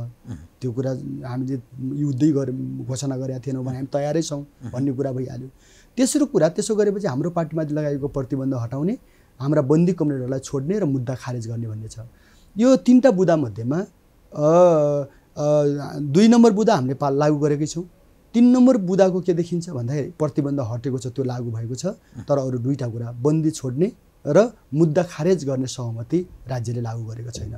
त्यो कुरा हामीले युद्धै गरे घोषणा गरेका थिएनौँ भने हामी तयारै छौँ भन्ने कुरा भइहाल्यो तेस्रो कुरा त्यसो गरेपछि हाम्रो पार्टीमाथि लगाएको प्रतिबन्ध हटाउने हाम्रा बन्दी कम्युनिटीहरूलाई छोड्ने र मुद्दा खारेज गर्ने भन्ने छ यो तिनवटा बुदामध्येमा दुई नम्बर बुदा हामीले पा लागू गरेकै छौँ तिन नम्बर बुदाको के देखिन्छ भन्दाखेरि प्रतिबन्ध हटेको छ त्यो लागू भएको छ तर अरू दुईवटा कुरा बन्दी छोड्ने र मुद्दा खारेज गर्ने सहमति राज्यले लागू गरेको छैन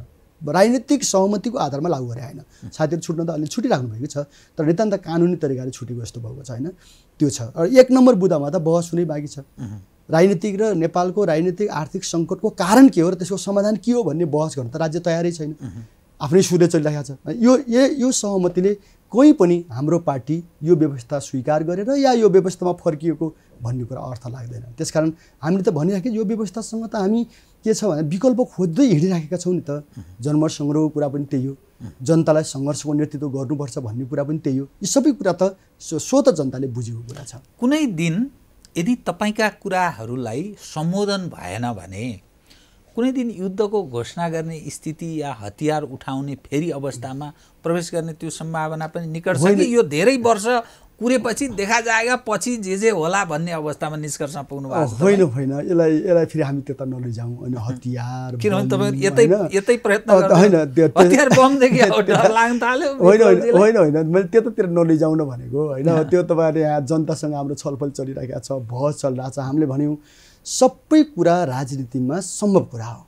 राजनीतिक सहमतिको आधारमा लागु गरे होइन साथीहरू छुट्न त अलिअलि छुटिराख्नु भएको छ तर नितान्त कानुनी तरिकाले छुटेको जस्तो भएको छ होइन त्यो छ र एक नम्बर बुदामा त बहस हुनै बाँकी छ राजनीतिक र नेपालको राजनीतिक आर्थिक सङ्कटको कारण के हो र त्यसको समाधान के हो भन्ने बहस गर्न त राज्य तयारै छैन आफ्नै सुरले चलिरहेको छ यो यो सहमतिले कोही पनि हाम्रो पार्टी यो व्यवस्था स्वीकार गरेर या यो व्यवस्थामा फर्किएको भन्ने कुरा अर्थ लाग्दैन त्यसकारण हामीले त भनिराखेँ यो व्यवस्थासँग त हामी के छ भने विकल्प खोज्दै हिँडिराखेका छौँ नि त जनमत सङ्ग्रहको कुरा पनि त्यही हो जनतालाई सङ्घर्षको नेतृत्व गर्नुपर्छ भन्ने कुरा पनि त्यही हो यी सबै कुरा त स्वत जनताले बुझेको कुरा छ कुनै दिन यदि तपाईँका कुराहरूलाई सम्बोधन भएन भने कुनै दिन युद्धको घोषणा गर्ने स्थिति या हतियार उठाउने फेरि अवस्थामा प्रवेश गर्ने त्यो सम्भावना पनि निकट छ कि यो धेरै वर्ष कुरेपछि देखा जाएगा पछि जे जे होला भन्ने अवस्थामा निष्कर्षमा पुग्नु भएको होइन होइन यसलाई यसलाई फेरि हामी त्यता नलैजाउँ होइन हतियार किनभने तपाईँ यतै यतै प्रयत्न होइन हतियार बमदेखि लाग्न थाल्यो होइन होइन होइन मैले त्यतातिर नलैजाउँ न भनेको होइन त्यो तपाईँहरूले यहाँ जनतासँग हाम्रो छलफल चलिरहेको छ बहस चलिरहेको छ हामीले भन्यौँ सबै कुरा राजनीतिमा सम्भव कुरा हो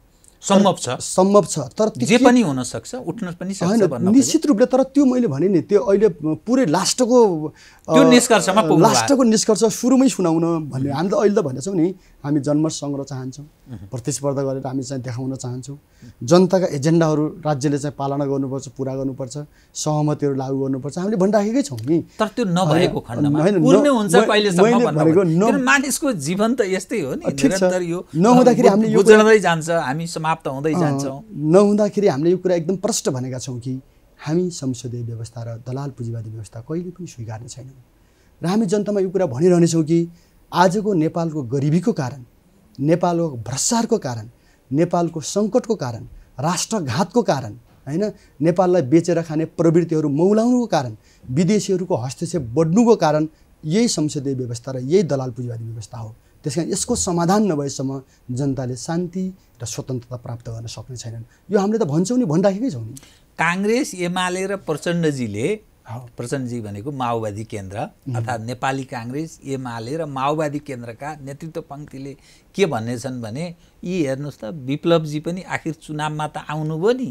सम्भव छ सम्भव छ तर जे पनि हुन सक्छ उठ्न पनि सक्छ निश्चित रूपले तर त्यो मैले भने नि त्यो अहिले पुरै लास्टको निष्कर्ष लास्टको निष्कर्ष सुरुमै सुनाउन भन्ने हामी त अहिले त भनेछौँ नि हामी जनमत सङ्ग्रह चाहन्छौँ प्रतिस्पर्धा गरेर हामी चाहिँ देखाउन चाहन्छौँ जनताका एजेन्डाहरू राज्यले चाहिँ पालना गर्नुपर्छ पुरा गर्नुपर्छ सहमतिहरू लागू गर्नुपर्छ हामीले भनिराखेकै छौँ नि तर त्यो नभएको खण्डमा मानिसको जीवन त यस्तै हो नि नहुँदाखेरि हामीले यो जान्छ हामी समाप्त हुँदै जान्छौँ नहुँदाखेरि हामीले यो कुरा एकदम प्रष्ट भनेका छौँ कि हामी संसदीय व्यवस्था र दलाल पुँजीवादी व्यवस्था कहिले पनि स्वीकार्ने छैनौँ र हामी जनतामा यो कुरा भनिरहनेछौँ कि आजको नेपालको गरिबीको कारण नेपालको भ्रष्टारको कारण नेपालको सङ्कटको कारण राष्ट्रघातको कारण होइन नेपाललाई बेचेर खाने प्रवृत्तिहरू मौलाउनुको कारण विदेशीहरूको हस्तक्षेप बढ्नुको कारण यही संसदीय व्यवस्था र यही दलाल पुँजीवादी व्यवस्था हो त्यस कारण यसको समाधान नभएसम्म जनताले शान्ति र स्वतन्त्रता प्राप्त गर्न सक्ने छैनन् यो हामीले त भन्छौँ नि भनिराखेकै छौँ नि काङ्ग्रेस एमाले र प्रचण्डजीले प्रचण्डजी भनेको माओवादी केन्द्र अर्थात् नेपाली काङ्ग्रेस एमाले र माओवादी केन्द्रका नेतृत्व पङ्क्तिले के भन्नेछन् भने यी हेर्नुहोस् त विप्लवजी पनि आखिर चुनावमा त आउनुभयो नि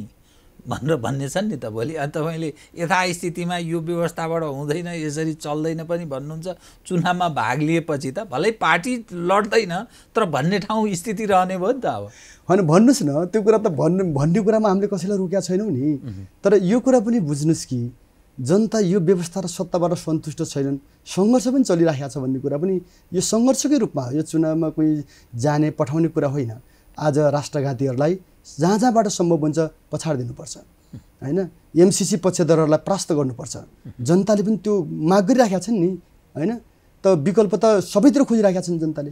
भनेर भन्नेछन् नि त भोलि अनि तपाईँले यथास्थितिमा यो व्यवस्थाबाट हुँदैन यसरी चल्दैन पनि भन्नुहुन्छ चुनावमा भाग लिएपछि त भलै पार्टी लड्दैन तर भन्ने ठाउँ स्थिति रहने भयो नि त अब होइन भन्नुहोस् न त्यो कुरा त भन्ने भन्ने कुरामा हामीले कसैलाई रोकेका छैनौँ नि तर यो कुरा पनि बुझ्नुहोस् कि जनता यो व्यवस्था र सत्ताबाट सन्तुष्ट छैनन् सङ्घर्ष पनि चलिरहेको छ भन्ने कुरा पनि यो सङ्घर्षकै रूपमा यो चुनावमा कोही जाने पठाउने कुरा होइन आज राष्ट्रघातीहरूलाई जहाँ जहाँबाट सम्भव हुन्छ पछाड दिनुपर्छ होइन एमसिसी पक्षधरहरूलाई प्रास्त गर्नुपर्छ जनताले पनि त्यो माग गरिराखेका छन् नि होइन त विकल्प त सबैतिर खोजिराखेका छन् जनताले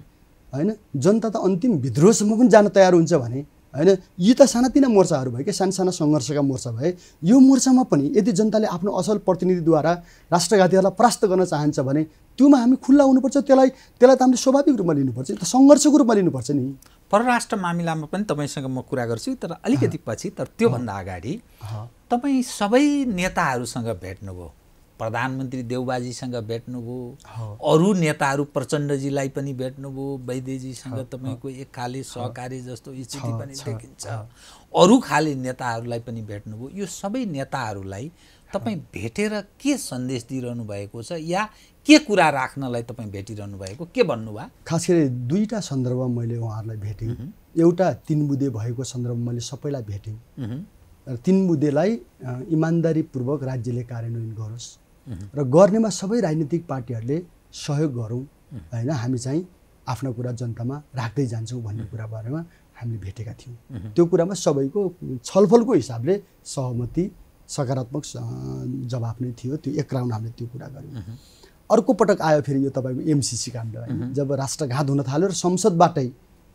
होइन जनता त अन्तिम विद्रोहसम्म पनि जान तयार हुन्छ भने होइन यी त सानातिना मोर्चाहरू भयो क्या साना सङ्घर्षका मोर्चा भए यो मोर्चामा पनि यदि जनताले आफ्नो असल प्रतिनिधिद्वारा राष्ट्रघातीहरूलाई परास्त गर्न चाहन्छ भने त्योमा हामी खुल्ला हुनुपर्छ त्यसलाई त्यसलाई त हामीले स्वाभाविक रूपमा लिनुपर्छ त सङ्घर्षको रूपमा लिनुपर्छ नि परराष्ट्र मामिलामा पनि तपाईँसँग म कुरा गर्छु तर अलिकति पछि तर त्योभन्दा अगाडि तपाईँ सबै नेताहरूसँग भेट्नुभयो प्रधानमन्त्री देउबाजीसँग भेट्नुभयो अरू नेताहरू प्रचण्डजीलाई पनि भेट्नुभयो वैद्यजीसँग तपाईँको एक खाले सहकारी जस्तो स्थिति पनि देखिन्छ अरू खाले नेताहरूलाई पनि भेट्नुभयो यो सबै नेताहरूलाई तपाईँ भेटेर के सन्देश दिइरहनु भएको छ या के कुरा राख्नलाई तपाईँ भेटिरहनु भएको के भन्नुभयो खास गरी दुईवटा सन्दर्भमा मैले उहाँहरूलाई भेटेँ एउटा तिन बुधे भएको सन्दर्भमा मैले सबैलाई भेटेँ र तिन बुधेलाई इमान्दारीपूर्वक राज्यले कार्यान्वयन गरोस् र गर्नेमा सबै राजनीतिक पार्टीहरूले सहयोग गरौँ होइन हामी चाहिँ आफ्नो कुरा जनतामा राख्दै जान्छौँ भन्ने कुरा बारेमा हामीले भेटेका थियौँ त्यो कुरामा सबैको छलफलको हिसाबले सहमति सकारात्मक जवाब नै थियो त्यो एक राउन्ड हामीले त्यो कुरा गऱ्यौँ अर्को पटक आयो फेरि यो तपाईँको एमसिसी काण्ड जब राष्ट्रघात हुन थाल्यो र संसदबाटै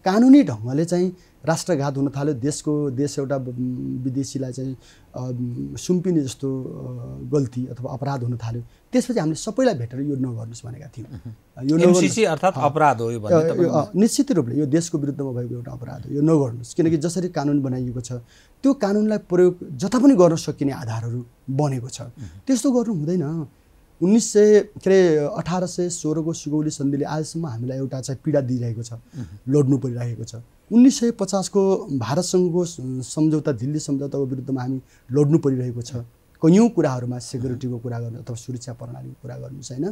कानुनी ढङ्गले चाहिँ राष्ट्रघात हुन थाल्यो देशको देश एउटा विदेशीलाई चाहिँ सुम्पिने जस्तो गल्ती अथवा अपराध हुन थाल्यो त्यसपछि हामीले सबैलाई भेटेर यो नगर्नुहोस् भनेका थियौँ यो अर्थात् अपराध हो यो निश्चित रूपले यो देशको विरुद्धमा भएको एउटा अपराध हो यो नगर्नुहोस् किनकि जसरी कानुन बनाइएको छ त्यो कानुनलाई प्रयोग जता पनि गर्न सकिने आधारहरू बनेको छ त्यस्तो गर्नु हुँदैन उन्नाइस सय के अरे अठार सय सोह्रको सुगौली सन्धिले आजसम्म हामीलाई एउटा चाहिँ पीडा दिइरहेको छ लड्नु परिरहेको छ उन्नाइस सय पचासको भारतसँगको सम्झौता दिल्ली सम्झौताको विरुद्धमा हामी लड्नु परिरहेको छ कैयौँ कुराहरूमा सेक्युरिटीको कुरा गर्नु अथवा सुरक्षा प्रणालीको कुरा गर्नुहोस् होइन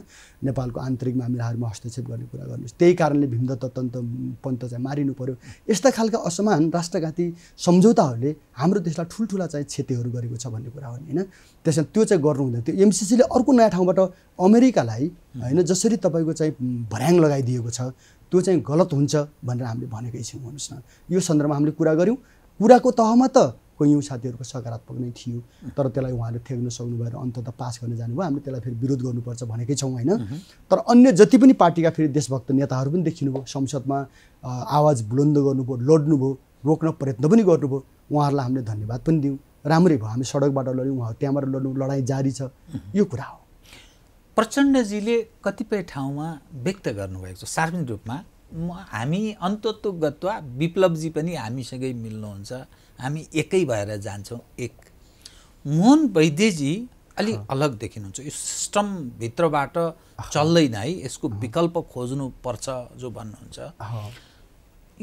नेपालको आन्तरिक मामिलाहरूमा हस्तक्षेप गर्ने कुरा गर्नुहोस् त्यही कारणले भीमदत्त तन्त्र पन्त चाहिँ मारिनु पऱ्यो यस्ता खालका असमान राष्ट्रघाती सम्झौताहरूले हाम्रो देशलाई ठुल्ठुला चाहिँ क्षतिहरू गरेको छ भन्ने कुरा हो नि होइन त्यसमा त्यो चाहिँ गर्नु हुँदैन त्यो एमसिसीले अर्को नयाँ ठाउँबाट अमेरिकालाई होइन जसरी तपाईँको चाहिँ भर्याङ लगाइदिएको छ त्यो चाहिँ गलत हुन्छ भनेर हामीले भनेकै छौँ भन्नुहोस् न यो सन्दर्भमा हामीले कुरा गऱ्यौँ कुराको तहमा त कैयौँ साथीहरूको सकारात्मक नै थियो तर त्यसलाई उहाँले ठेक्न सक्नु भएर अन्त पास गर्न जानुभयो हामीले त्यसलाई फेरि विरोध गर्नुपर्छ भनेकै छौँ होइन तर अन्य जति पनि पार्टीका फेरि देशभक्त नेताहरू पनि देखिनुभयो संसदमा आवाज बुलन्द गर्नुभयो लड्नुभयो रोक्न प्रयत्न पनि गर्नुभयो उहाँहरूलाई हामीले धन्यवाद पनि दियौँ राम्रै भयो हामी सडकबाट लड्यौँ उहाँहरू त्यहाँबाट लड्नु लडाइँ जारी छ यो कुरा हो प्रचण्डजीले कतिपय ठाउँमा व्यक्त गर्नुभएको छ सार्वजनिक रूपमा हामी अन्तत्वगत्वा विप्लवजी पनि हामीसँगै मिल्नुहुन्छ हामी एकै भएर जान्छौँ एक मोहन वैद्यजी अलिक अलग देखिनुहुन्छ यो सिस्टमभित्रबाट चल्दैन है यसको विकल्प खोज्नुपर्छ जो भन्नुहुन्छ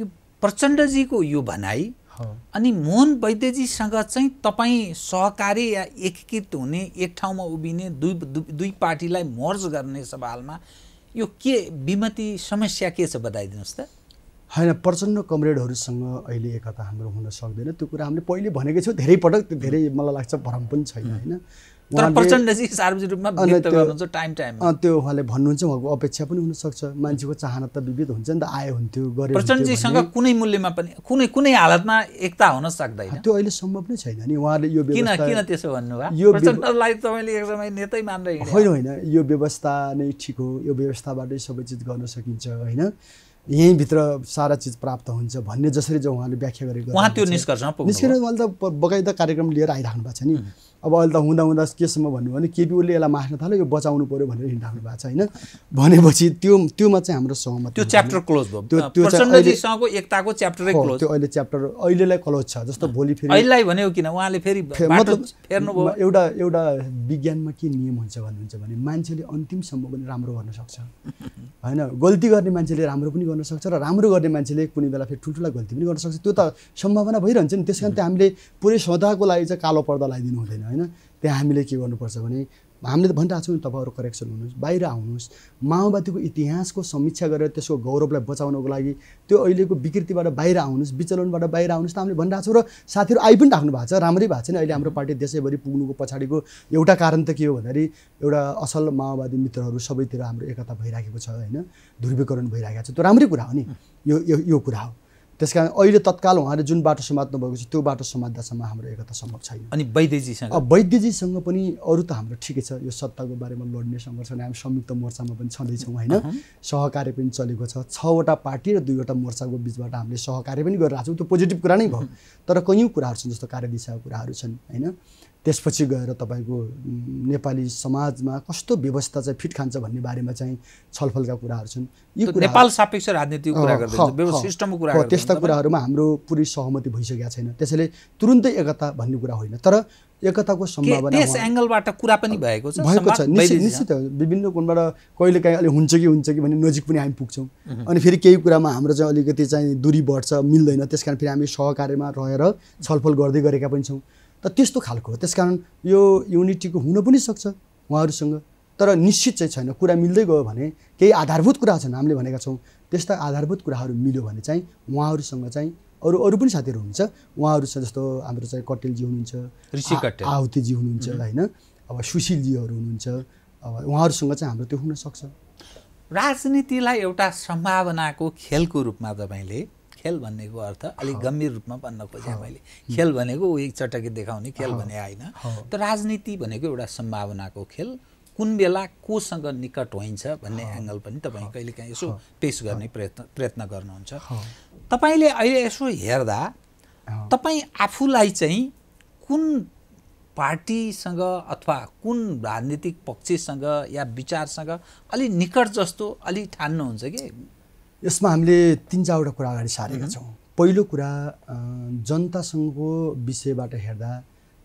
यो प्रचण्डजीको यो भनाइ अनि मोहन वैद्यजीसँग चाहिँ तपाईँ सहकारी या एकीकृत हुने एक ठाउँमा उभिने दुई दुई पार्टीलाई मर्ज गर्ने सवालमा यो के विमति समस्या के छ बताइदिनुहोस् त होइन प्रचण्ड कमरेडहरूसँग अहिले एकता हाम्रो हुन सक्दैन त्यो कुरा हामीले पहिले भनेकै छौँ धेरै पटक धेरै मलाई लाग्छ भ्रम पनि छैन होइन त्यो उहाँले भन्नुहुन्छ उहाँको अपेक्षा पनि हुनसक्छ मान्छेको चाहना त विविध हुन्छ नि त आयो हुन्थ्यो गरे प्रचण्डजीसँग कुनै मूल्यमा पनि कुनै कुनै हालतमा एकता हुन सक्दैन त्यो अहिले सम्भव नै छैन नि उहाँले यो किन किन त्यसो भन्नुभयो प्रचण्डलाई तपाईँले एकदमै नेतै मान्दै होइन होइन यो व्यवस्था नै ठिक हो यो व्यवस्थाबाटै सबै चिज गर्न सकिन्छ होइन यहीँभित्र सारा चिज प्राप्त हुन्छ भन्ने जसरी जो उहाँले व्याख्या गरेको उहाँ त्यो निष्कर्षमा निष्कर्ष उहाँले त बकाइदा कार्यक्रम लिएर आइराख्नु भएको छ नि अब अहिले त हुँदा हुँदा केसम्म भन्नुभयो भने केपी ओलीले यसलाई मास्न थाल्यो यो बचाउनु पऱ्यो भनेर हिँडाउनु भएको छ होइन भनेपछि त्यो त्योमा चाहिँ हाम्रो सहमति त्यो च्याप्टर क्लोज भयो त्यो त्यो एकताको च्याप्टरै क्लोज त्यो अहिले च्याप्टर अहिलेलाई क्लोज छ जस्तो भोलि फेरि अहिलेलाई भन्यो किन उहाँले फेरि मतलब फेर्नुभयो एउटा एउटा विज्ञानमा के नियम हुन्छ भन्नुहुन्छ भने मान्छेले अन्तिमसम्म पनि राम्रो गर्न सक्छ होइन गल्ती गर्ने मान्छेले राम्रो पनि गर्न सक्छ र राम्रो गर्ने मान्छेले कुनै बेला फेरि ठुल्ठुला गल्ती पनि गर्न सक्छ त्यो त सम्भावना भइरहन्छ नि त्यस कारण हामीले पुरै सदाको लागि चाहिँ कालो पर्दा लगाइदिनु हुँदैन होइन त्यहाँ हामीले के गर्नुपर्छ भने हामीले त भनिरहेको छौँ नि तपाईँहरू करेक्सन हुनुहोस् बाहिर आउनुहोस् माओवादीको इतिहासको समीक्षा गरेर त्यसको गौरवलाई बचाउनको लागि त्यो अहिलेको विकृतिबाट बाहिर आउनुहोस् विचलनबाट बाहिर आउनुहोस् त हामीले भनिरहेको छौँ र साथीहरू आइ पनि राख्नु भएको छ राम्रै भएको छ नि अहिले हाम्रो पार्टी देशैभरि पुग्नुको पछाडिको एउटा कारण त के हो भन्दाखेरि एउटा असल माओवादी मित्रहरू सबैतिर हाम्रो एकता भइराखेको छ होइन ध्रुवीकरण भइरहेको छ त्यो राम्रै कुरा हो नि यो यो कुरा हो त्यस कारण अहिले तत्काल उहाँले जुन बाटो समात्नु भएको छ त्यो बाटो समात्दासम्म हाम्रो एकता सम्भव छैन अनि वैद्यजीसँग वैद्यजीसँग पनि अरू त हाम्रो ठिकै छ यो सत्ताको बारेमा लड्ने सङ्घर्ष हामी संयुक्त मोर्चामा पनि छँदैछौँ होइन सहकार्य पनि चलेको छ छवटा पार्टी र दुईवटा मोर्चाको बिचबाट हामीले सहकार्य पनि गरिरहेको छौँ त्यो पोजिटिभ कुरा नै भयो तर कैयौँ कुराहरू छन् जस्तो कार्यदिशाको कुराहरू छन् होइन त्यसपछि गएर तपाईँको नेपाली समाजमा कस्तो व्यवस्था चाहिँ फिट खान्छ भन्ने बारेमा चाहिँ छलफलका कुराहरू छन् यो नेपाल सापेक्ष राजनीतिको कुरा त्यस्ता कुराहरूमा हाम्रो पुरै सहमति भइसकेका छैन त्यसैले तुरुन्तै एकता भन्ने कुरा होइन तर एकताको सम्भावना यस एङ्गलबाट कुरा पनि भएको छ भएको छ निश्चित विभिन्न कोणबाट कहिले काहीँ अलिक हुन्छ कि हुन्छ कि भन्ने नजिक पनि हामी पुग्छौँ अनि फेरि केही कुरामा हाम्रो चाहिँ अलिकति चाहिँ दूरी बढ्छ मिल्दैन त्यस कारण फेरि हामी सहकार्यमा रहेर छलफल गर्दै गरेका पनि छौँ त त्यस्तो खालको हो त्यस कारण यो युनिटीको हुन पनि सक्छ उहाँहरूसँग तर निश्चित चाहिँ छैन कुरा मिल्दै गयो भने केही आधारभूत कुरा छन् हामीले भनेका छौँ त्यस्ता आधारभूत कुराहरू मिल्यो भने चाहिँ उहाँहरूसँग चाहिँ अरू अरू पनि साथीहरू हुनुहुन्छ उहाँहरू छ जस्तो हाम्रो चाहिँ कटेलजी हुनुहुन्छ ऋषि कटेल आहुतीजी हुनुहुन्छ होइन अब सुशीलजीहरू हुनुहुन्छ अब उहाँहरूसँग चाहिँ हाम्रो त्यो हुनसक्छ राजनीतिलाई एउटा सम्भावनाको खेलको रूपमा तपाईँले खेल भन्नेको अर्थ अलिक गम्भीर रूपमा भन्न खोजेँ मैले खेल भनेको एक चटकी देखाउने खेल भने होइन त राजनीति भनेको एउटा सम्भावनाको खेल कुन बेला कोसँग निकट होइन्छ भन्ने एङ्गल पनि तपाईँ कहिलेकाहीँ यसो पेस गर्ने प्रयत्न प्रयत्न गर्नुहुन्छ तपाईँले अहिले यसो हेर्दा तपाईँ आफूलाई चाहिँ कुन पार्टीसँग अथवा कुन राजनीतिक पक्षसँग या विचारसँग अलि निकट जस्तो अलि ठान्नुहुन्छ कि यसमा हामीले तिन चारवटा कुरा अगाडि सारेका छौँ पहिलो कुरा जनतासँगको विषयबाट हेर्दा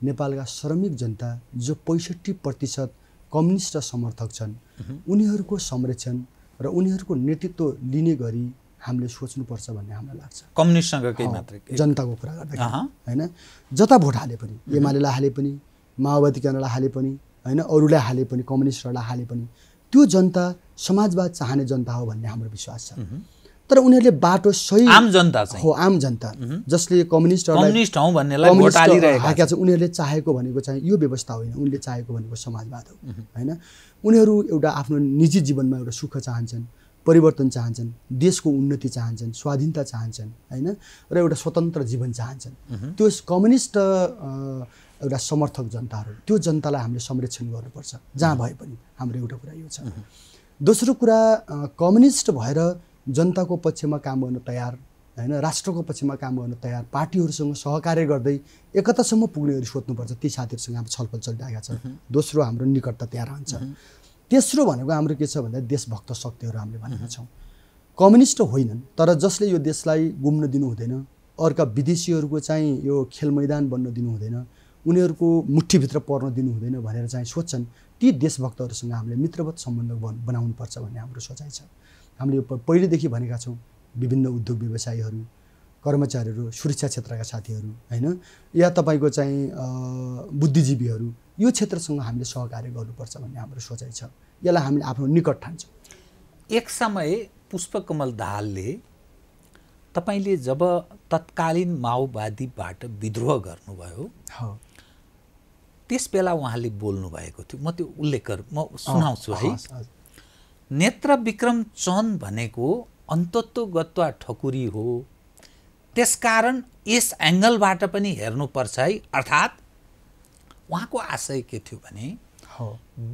नेपालका श्रमिक जनता जो पैँसठी प्रतिशत कम्युनिस्ट समर्थक छन् उनीहरूको संरक्षण र उनीहरूको नेतृत्व लिने गरी हामीले सोच्नुपर्छ भन्ने हामीलाई लाग्छ कम्युनिस्टसँग केही मात्रै जनताको कुरा गर्दाखेरि होइन जता भोट हाले पनि एमालेलाई हाले पनि माओवादी केन्द्रलाई हाले पनि होइन अरूलाई हाले पनि कम्युनिस्टहरूलाई हाले पनि त्यो जनता समाजवाद चाहने जनता हो भन्ने हाम्रो विश्वास छ तर उनीहरूले बाटो सही आम जनता हो आम जनता जसले कम्युनिस्टहरूलाई छ उनीहरूले चाहेको भनेको चाहिँ यो व्यवस्था होइन उनले चाहेको भनेको समाजवाद हो होइन उनीहरू एउटा आफ्नो निजी जीवनमा एउटा सुख चाहन्छन् परिवर्तन चाहन्छन् देशको उन्नति चाहन्छन् स्वाधीनता चाहन्छन् होइन र एउटा स्वतन्त्र जीवन चाहन्छन् त्यो कम्युनिस्ट एउटा समर्थक जनताहरू त्यो जनतालाई हामीले संरक्षण गर्नुपर्छ जहाँ भए पनि हाम्रो एउटा कुरा यो छ दोस्रो कुरा कम्युनिस्ट भएर जनताको पक्षमा काम गर्न तयार होइन राष्ट्रको पक्षमा काम गर्न तयार पार्टीहरूसँग सहकार्य गर्दै एकतासम्म पुग्नेहरू सोध्नुपर्छ ती साथीहरूसँग हाम्रो छलफल चलिरहेको छ दोस्रो हाम्रो निकटता त्यहाँ रहन्छ तेस्रो भनेको हाम्रो के छ भन्दा देशभक्त शक्तिहरू हामीले भनेका छौँ कम्युनिस्ट होइनन् तर जसले यो देशलाई गुम्न दिनु हुँदैन अर्का विदेशीहरूको चाहिँ यो खेल मैदान बन्न दिनु हुँदैन उनीहरूको मुठीभित्र पर्न दिनु हुँदैन भनेर चाहिँ सोध्छन् ती देशभक्तहरूसँग हामीले मित्रवत सम्बन्ध बनाउनुपर्छ भन्ने हाम्रो सोचाइ छ हामीले यो पहिलेदेखि भनेका छौँ विभिन्न उद्योग व्यवसायीहरू कर्मचारीहरू सुरक्षा क्षेत्रका साथीहरू होइन या तपाईँको चाहिँ बुद्धिजीवीहरू यो क्षेत्रसँग हामीले सहकार्य गर्नुपर्छ भन्ने हाम्रो सोचाइ छ यसलाई हामीले आफ्नो निकट ठान्छौँ एक समय पुष्पकमल दाहालले तपाईँले जब तत्कालीन माओवादीबाट विद्रोह गर्नुभयो त्यस बेला उहाँले बोल्नु भएको थियो म त्यो उल्लेख गर् म सुनाउँछु है नेत्र विक्रम चन्द भनेको अन्तत्वगत्वा ठकुरी हो त्यसकारण यस एङ्गलबाट पनि हेर्नुपर्छ है अर्थात् उहाँको आशय के थियो भने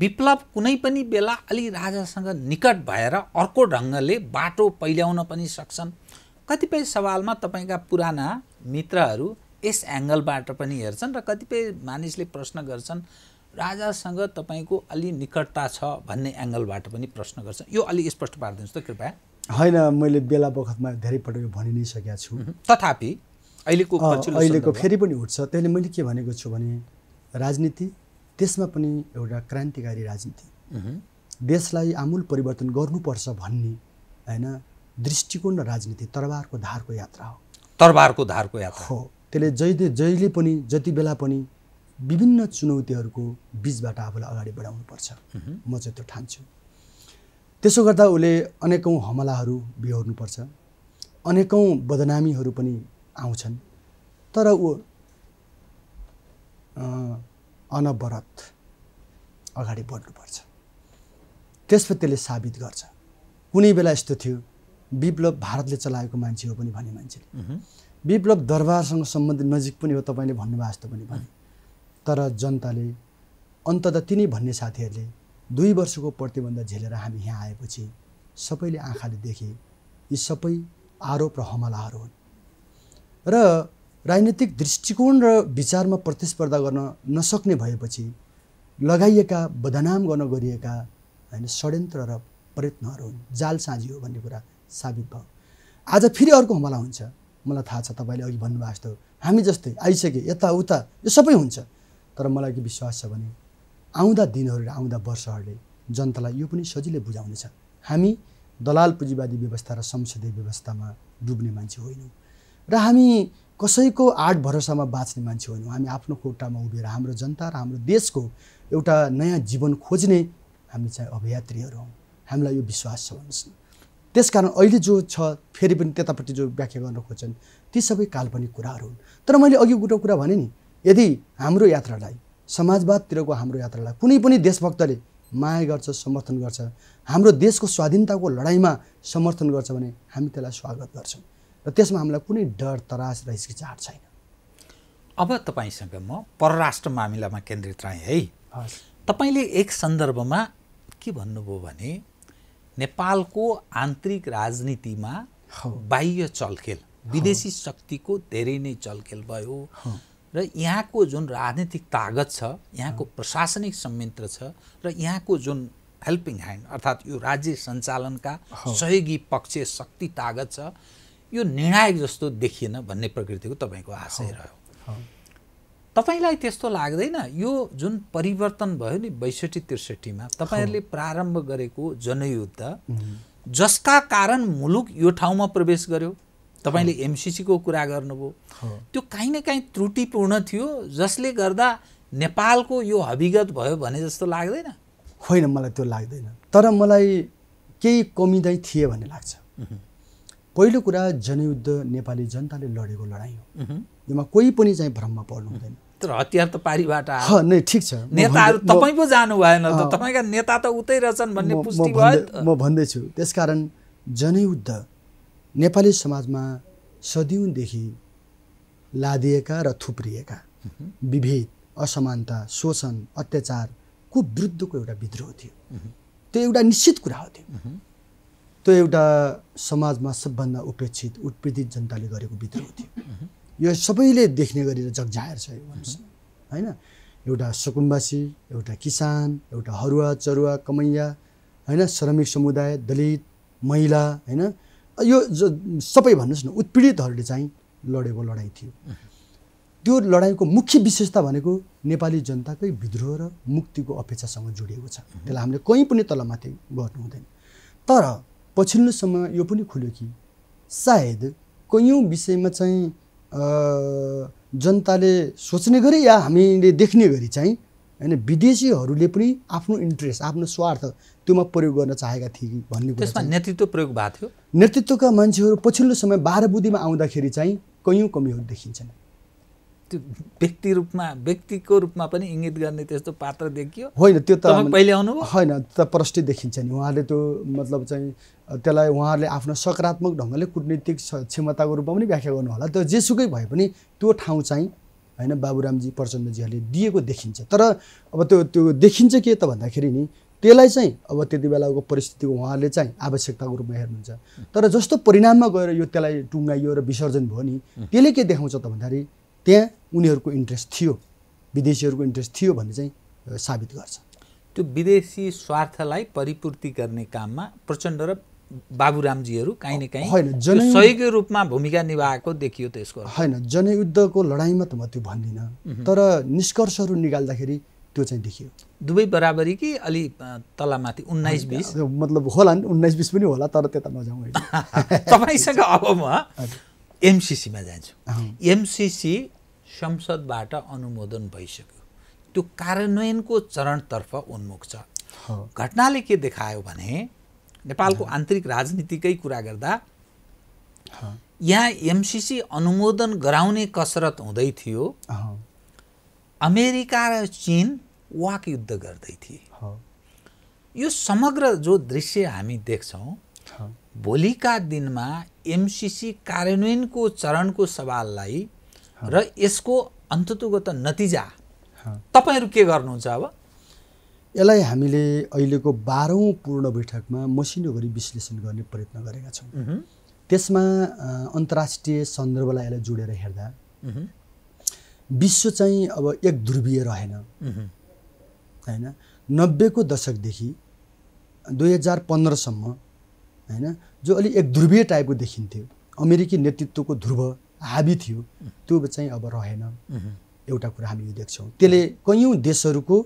विप्लव कुनै पनि बेला अलि राजासँग निकट भएर अर्को ढङ्गले बाटो पहिल्याउन पनि सक्छन् कतिपय सवालमा तपाईँका पुराना मित्रहरू यस एङ्गलबाट पनि हेर्छन् र कतिपय मानिसले प्रश्न गर्छन् राजासँग तपाईँको अलि निकटता छ भन्ने एङ्गलबाट पनि प्रश्न गर्छन् यो अलि स्पष्ट पारिदिनुहोस् त कृपया होइन मैले बेला बखतमा धेरैपटक भनि नै सकेको छु तथापि अहिलेको अहिलेको फेरि पनि उठ्छ त्यसले मैले के भनेको छु भने राजनीति त्यसमा पनि एउटा क्रान्तिकारी राजनीति देशलाई आमूल परिवर्तन गर्नुपर्छ भन्ने होइन दृष्टिकोण र राजनीति तरबारको धारको यात्रा हो तरबारको धारको यात्रा हो त्यसले जहिले जहिले पनि जति बेला पनि विभिन्न चुनौतीहरूको बिचबाट आफूलाई अगाडि बढाउनुपर्छ म चाहिँ त्यो ठान्छु त्यसो गर्दा उसले अनेकौँ हमलाहरू बिहोर्नुपर्छ अनेकौँ बदनामीहरू पनि आउँछन् तर ऊ अनवरत अगाडि बढ्नुपर्छ त्यसपछि त्यसले साबित गर्छ कुनै बेला यस्तो थियो विप्लव भारतले चलाएको मान्छे हो पनि भने मान्छेले विप्लव दरबारसँग सम्बन्धित नजिक पनि हो तपाईँले भन्नुभएको जस्तो पनि भने तर जनताले अन्तत तिनी भन्ने साथीहरूले दुई वर्षको प्रतिबन्ध झेलेर हामी यहाँ आएपछि सबैले आँखाले देखे यी सबै आरोप र हमलाहरू हुन् र राजनीतिक दृष्टिकोण र विचारमा प्रतिस्पर्धा गर्न नसक्ने भएपछि लगाइएका बदनाम गर्न गरिएका होइन षड्यन्त्र र प्रयत्नहरू हुन् जालसाजी हो भन्ने कुरा साबित भयो आज फेरि अर्को हमला हुन्छ मलाई थाहा छ तपाईँले अघि भन्नुभएको जस्तो हामी जस्तै आइसके यताउता यो सबै हुन्छ तर मलाई के विश्वास छ भने आउँदा दिनहरूले आउँदा वर्षहरूले जनतालाई यो पनि सजिलै बुझाउनेछ हामी दलाल पुँजीवादी व्यवस्था र संसदीय व्यवस्थामा डुब्ने मान्छे होइनौँ र हामी कसैको आठ भरोसामा बाँच्ने मान्छे होइनौँ हामी आफ्नो कोटामा उभिएर हाम्रो जनता र हाम्रो देशको एउटा नयाँ जीवन खोज्ने हामी चाहिँ अभियात्रीहरू हौँ हामीलाई यो विश्वास छ भन्नुहोस् न त्यस कारण अहिले जो छ फेरि पनि त्यतापट्टि जो व्याख्या गर्न खोज्छन् ती सबै काल्पनिक कुराहरू हुन् तर मैले अघि एउटा कुरा भने नि यदि हाम्रो यात्रालाई समाजवादतिरको हाम्रो यात्रालाई कुनै पनि देशभक्तले माया गर्छ समर्थन गर्छ हाम्रो देशको स्वाधीनताको लडाइँमा समर्थन गर्छ भने हामी त्यसलाई स्वागत गर्छौँ र त्यसमा हामीलाई कुनै डर तरास र हिचकिचाहट छैन अब तपाईँसँग म परराष्ट्र मामिलामा केन्द्रित रहेँ है तपाईँले एक सन्दर्भमा के भन्नुभयो भने नेपालको आन्तरिक राजनीतिमा बाह्य चलखेल विदेशी शक्तिको धेरै नै चलखेल भयो र यहाँको जुन राजनीतिक तागत छ यहाँको प्रशासनिक संयन्त्र छ र यहाँको जुन हेल्पिङ ह्यान्ड अर्थात् यो राज्य सञ्चालनका सहयोगी पक्ष शक्ति तागत छ यो निर्णायक जस्तो देखिएन भन्ने प्रकृतिको तपाईँको आशय रह्यो तपाईँलाई त्यस्तो लाग्दैन यो जुन परिवर्तन भयो नि बैसठी त्रिसठीमा तपाईँहरूले प्रारम्भ गरेको जनयुद्ध जसका कारण मुलुक यो ठाउँमा प्रवेश गर्यो तपाईँले एमसिसीको कुरा गर्नुभयो त्यो काहीँ न काहीँ त्रुटिपूर्ण थियो जसले गर्दा नेपालको यो हविगत भयो भने जस्तो लाग्दैन होइन मलाई त्यो लाग्दैन तर मलाई केही कमी कमिँदै थिए भन्ने लाग्छ पहिलो कुरा जनयुद्ध नेपाली जनताले लडेको लडाइँ हो योमा कोही पनि चाहिँ भ्रममा पर्नु हुँदैन तर हतियार त पारिबाट नै ठिक छ नेताहरू तपाईँ पो जानु भएन त तपाईँका नेता त उतै रहेछन् भन्ने पुष्टि भयो म भन्दैछु त्यसकारण जनयुद्ध नेपाली समाजमा सदिउँदेखि लादिएका र थुप्रिएका विभेद असमानता शोषण अत्याचार को विरुद्धको एउटा विद्रोह थियो त्यो एउटा निश्चित कुरा हो त्यो त्यो एउटा समाजमा सबभन्दा उपेक्षित उत्पीडित जनताले गरेको विद्रोह थियो यो सबैले देख्ने गरेर जग्जाहेर छ यो होइन एउटा सुकुम्बासी एउटा किसान एउटा हरुवा चरुवा कमैया होइन श्रमिक समुदाय दलित महिला होइन यो सबै भन्नुहोस् न उत्पीडितहरूले चाहिँ लडेको लडाइँ थियो त्यो लडाइँको मुख्य विशेषता भनेको नेपाली जनताकै विद्रोह र मुक्तिको अपेक्षासँग जोडिएको छ त्यसलाई हामीले कहीँ पनि तलमाथि गर्नु हुँदैन तर पछिल्लो समय यो पनि खुल्यो कि सायद कैयौँ विषयमा चाहिँ जनताले सोच्ने गरी या हामीले देख्ने गरी चाहिँ होइन विदेशीहरूले पनि आफ्नो इन्ट्रेस्ट आफ्नो स्वार्थ त्योमा प्रयोग गर्न चाहेका थिए कि भन्ने कुरा त्यसमा नेतृत्व प्रयोग भएको थियो नेतृत्वका मान्छेहरू पछिल्लो समय बाह्र बुद्धिमा आउँदाखेरि चाहिँ कैयौँ कमीहरू देखिन्छन् त्यो व्यक्ति रूपमा व्यक्तिको रूपमा पनि इङ्गित गर्ने त्यस्तो पात्र देखियो होइन त्यो त पहिले आउनु होइन त प्रष्टै देखिन्छ नि उहाँले त्यो मतलब चाहिँ त्यसलाई उहाँहरूले आफ्नो सकारात्मक ढङ्गले कुटनीतिक क्षमताको रूपमा पनि व्याख्या गर्नु होला तर जेसुकै भए पनि त्यो ठाउँ चाहिँ होइन बाबुरामजी प्रचण्डजीहरूले दिएको देखिन्छ तर अब त्यो त्यो देखिन्छ के त भन्दाखेरि नि त्यसलाई चाहिँ अब त्यति बेलाको परिस्थितिको उहाँहरूले चाहिँ आवश्यकताको रूपमा हेर्नुहुन्छ तर जस्तो परिणाममा गएर यो त्यसलाई टुङ्गाइयो र विसर्जन भयो नि त्यसले के देखाउँछ त भन्दाखेरि त्यहाँ उनीहरूको इन्ट्रेस्ट थियो विदेशीहरूको इन्ट्रेस्ट थियो भन्ने चाहिँ साबित गर्छ त्यो विदेशी स्वार्थलाई परिपूर्ति गर्ने काममा प्रचण्ड र बाबुरामजीहरू काहीँ न काहीँ होइन सहयोगी रूपमा भूमिका निभाएको देखियो त्यसको होइन जनयुद्धको लडाइँमा त म त्यो भन्दिनँ तर निष्कर्षहरू निकाल्दाखेरि त्यो चाहिँ देखियो दुवै बराबरी कि अलि तलमाथि उन्नाइस बिस मतलब होला नि उन्नाइस बिस पनि होला तर त्यता नजाउँ तपाईँसँग अब म एमसिसीमा जान्छु एमसिसी संसदबाट अनुमोदन भइसक्यो त्यो कार्यान्वयनको चरणतर्फ उन्मुख छ घटनाले के देखायो भने नेपालको आन्तरिक राजनीतिकै कुरा गर्दा यहाँ एमसिसी अनुमोदन गराउने कसरत हुँदै थियो अमेरिका र चिन वाक युद्ध गर्दै थिए यो समग्र जो दृश्य हामी देख्छौँ भोलिका दिनमा एमसिसी कार्यान्वयनको चरणको सवाललाई र यसको अन्ततोगत नतिजा तपाईँहरू के गर्नुहुन्छ अब यसलाई हामीले अहिलेको बाह्रौँ पूर्ण बैठकमा मसिनो गरी विश्लेषण गर्ने प्रयत्न गरेका छौँ त्यसमा अन्तर्राष्ट्रिय सन्दर्भलाई यसलाई जोडेर हेर्दा विश्व चाहिँ अब एक ध्रुवीय रहेन होइन नब्बेको दशकदेखि दुई हजार पन्ध्रसम्म होइन जो अलिक एक ध्रुवीय टाइपको देखिन्थ्यो अमेरिकी नेतृत्वको ध्रुव हाबी थियो त्यो चाहिँ अब रहेन एउटा कुरा हामी यो देख्छौँ त्यसले कैयौँ देशहरूको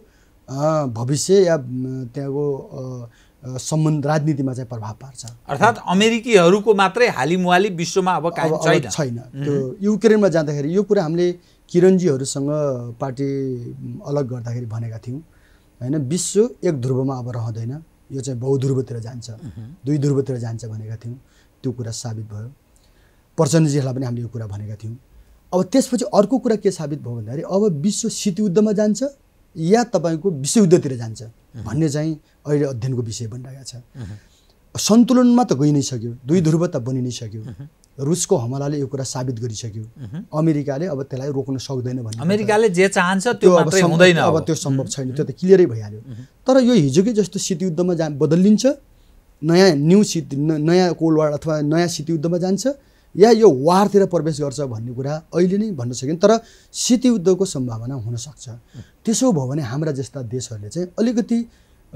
भविष्य या त्यहाँको सम्बन्ध राजनीतिमा चाहिँ प्रभाव पार्छ अर्थात् अमेरिकीहरूको मात्रै हालिमुहाली विश्वमा अब छैन छैन त्यो युक्रेनमा जाँदाखेरि यो कुरा हामीले किरणजीहरूसँग पार्टी अलग गर्दाखेरि भनेका थियौँ होइन विश्व एक ध्रुवमा अब रहँदैन यो चाहिँ बहुध्रुवतिर जान्छ दुई ध्रुवतिर जान्छ भनेका थियौँ त्यो कुरा साबित भयो प्रचण्डजीहरूलाई पनि हामीले यो कुरा भनेका थियौँ अब त्यसपछि अर्को कुरा के साबित भयो भन्दाखेरि अब विश्व शीतयुद्धमा जान्छ या तपाईँको विश्वयुद्धतिर जान्छ भन्ने चाहिँ अहिले अध्ययनको विषय बनिरहेको छ सन्तुलनमा त गइ नै सक्यो दुई ध्रुव त बनि नै सक्यो रुसको हमलाले यो कुरा साबित गरिसक्यो अमेरिकाले अब त्यसलाई रोक्न सक्दैन भन्ने अमेरिकाले जे चाहन्छ त्यो अब हुँदैन अब त्यो सम्भव छैन त्यो त क्लियरै भइहाल्यो तर यो हिजोकै जस्तो शीतयुद्धमा जा बदलिन्छ नयाँ न्यू शीत नयाँ कोल्ड वार अथवा नयाँ युद्धमा जान्छ या यो वारतिर प्रवेश गर्छ भन्ने कुरा अहिले नै भन्न सकिन् तर शीतयुद्धको सम्भावना हुनसक्छ त्यसो भयो भने हाम्रा जस्ता देशहरूले चाहिँ अलिकति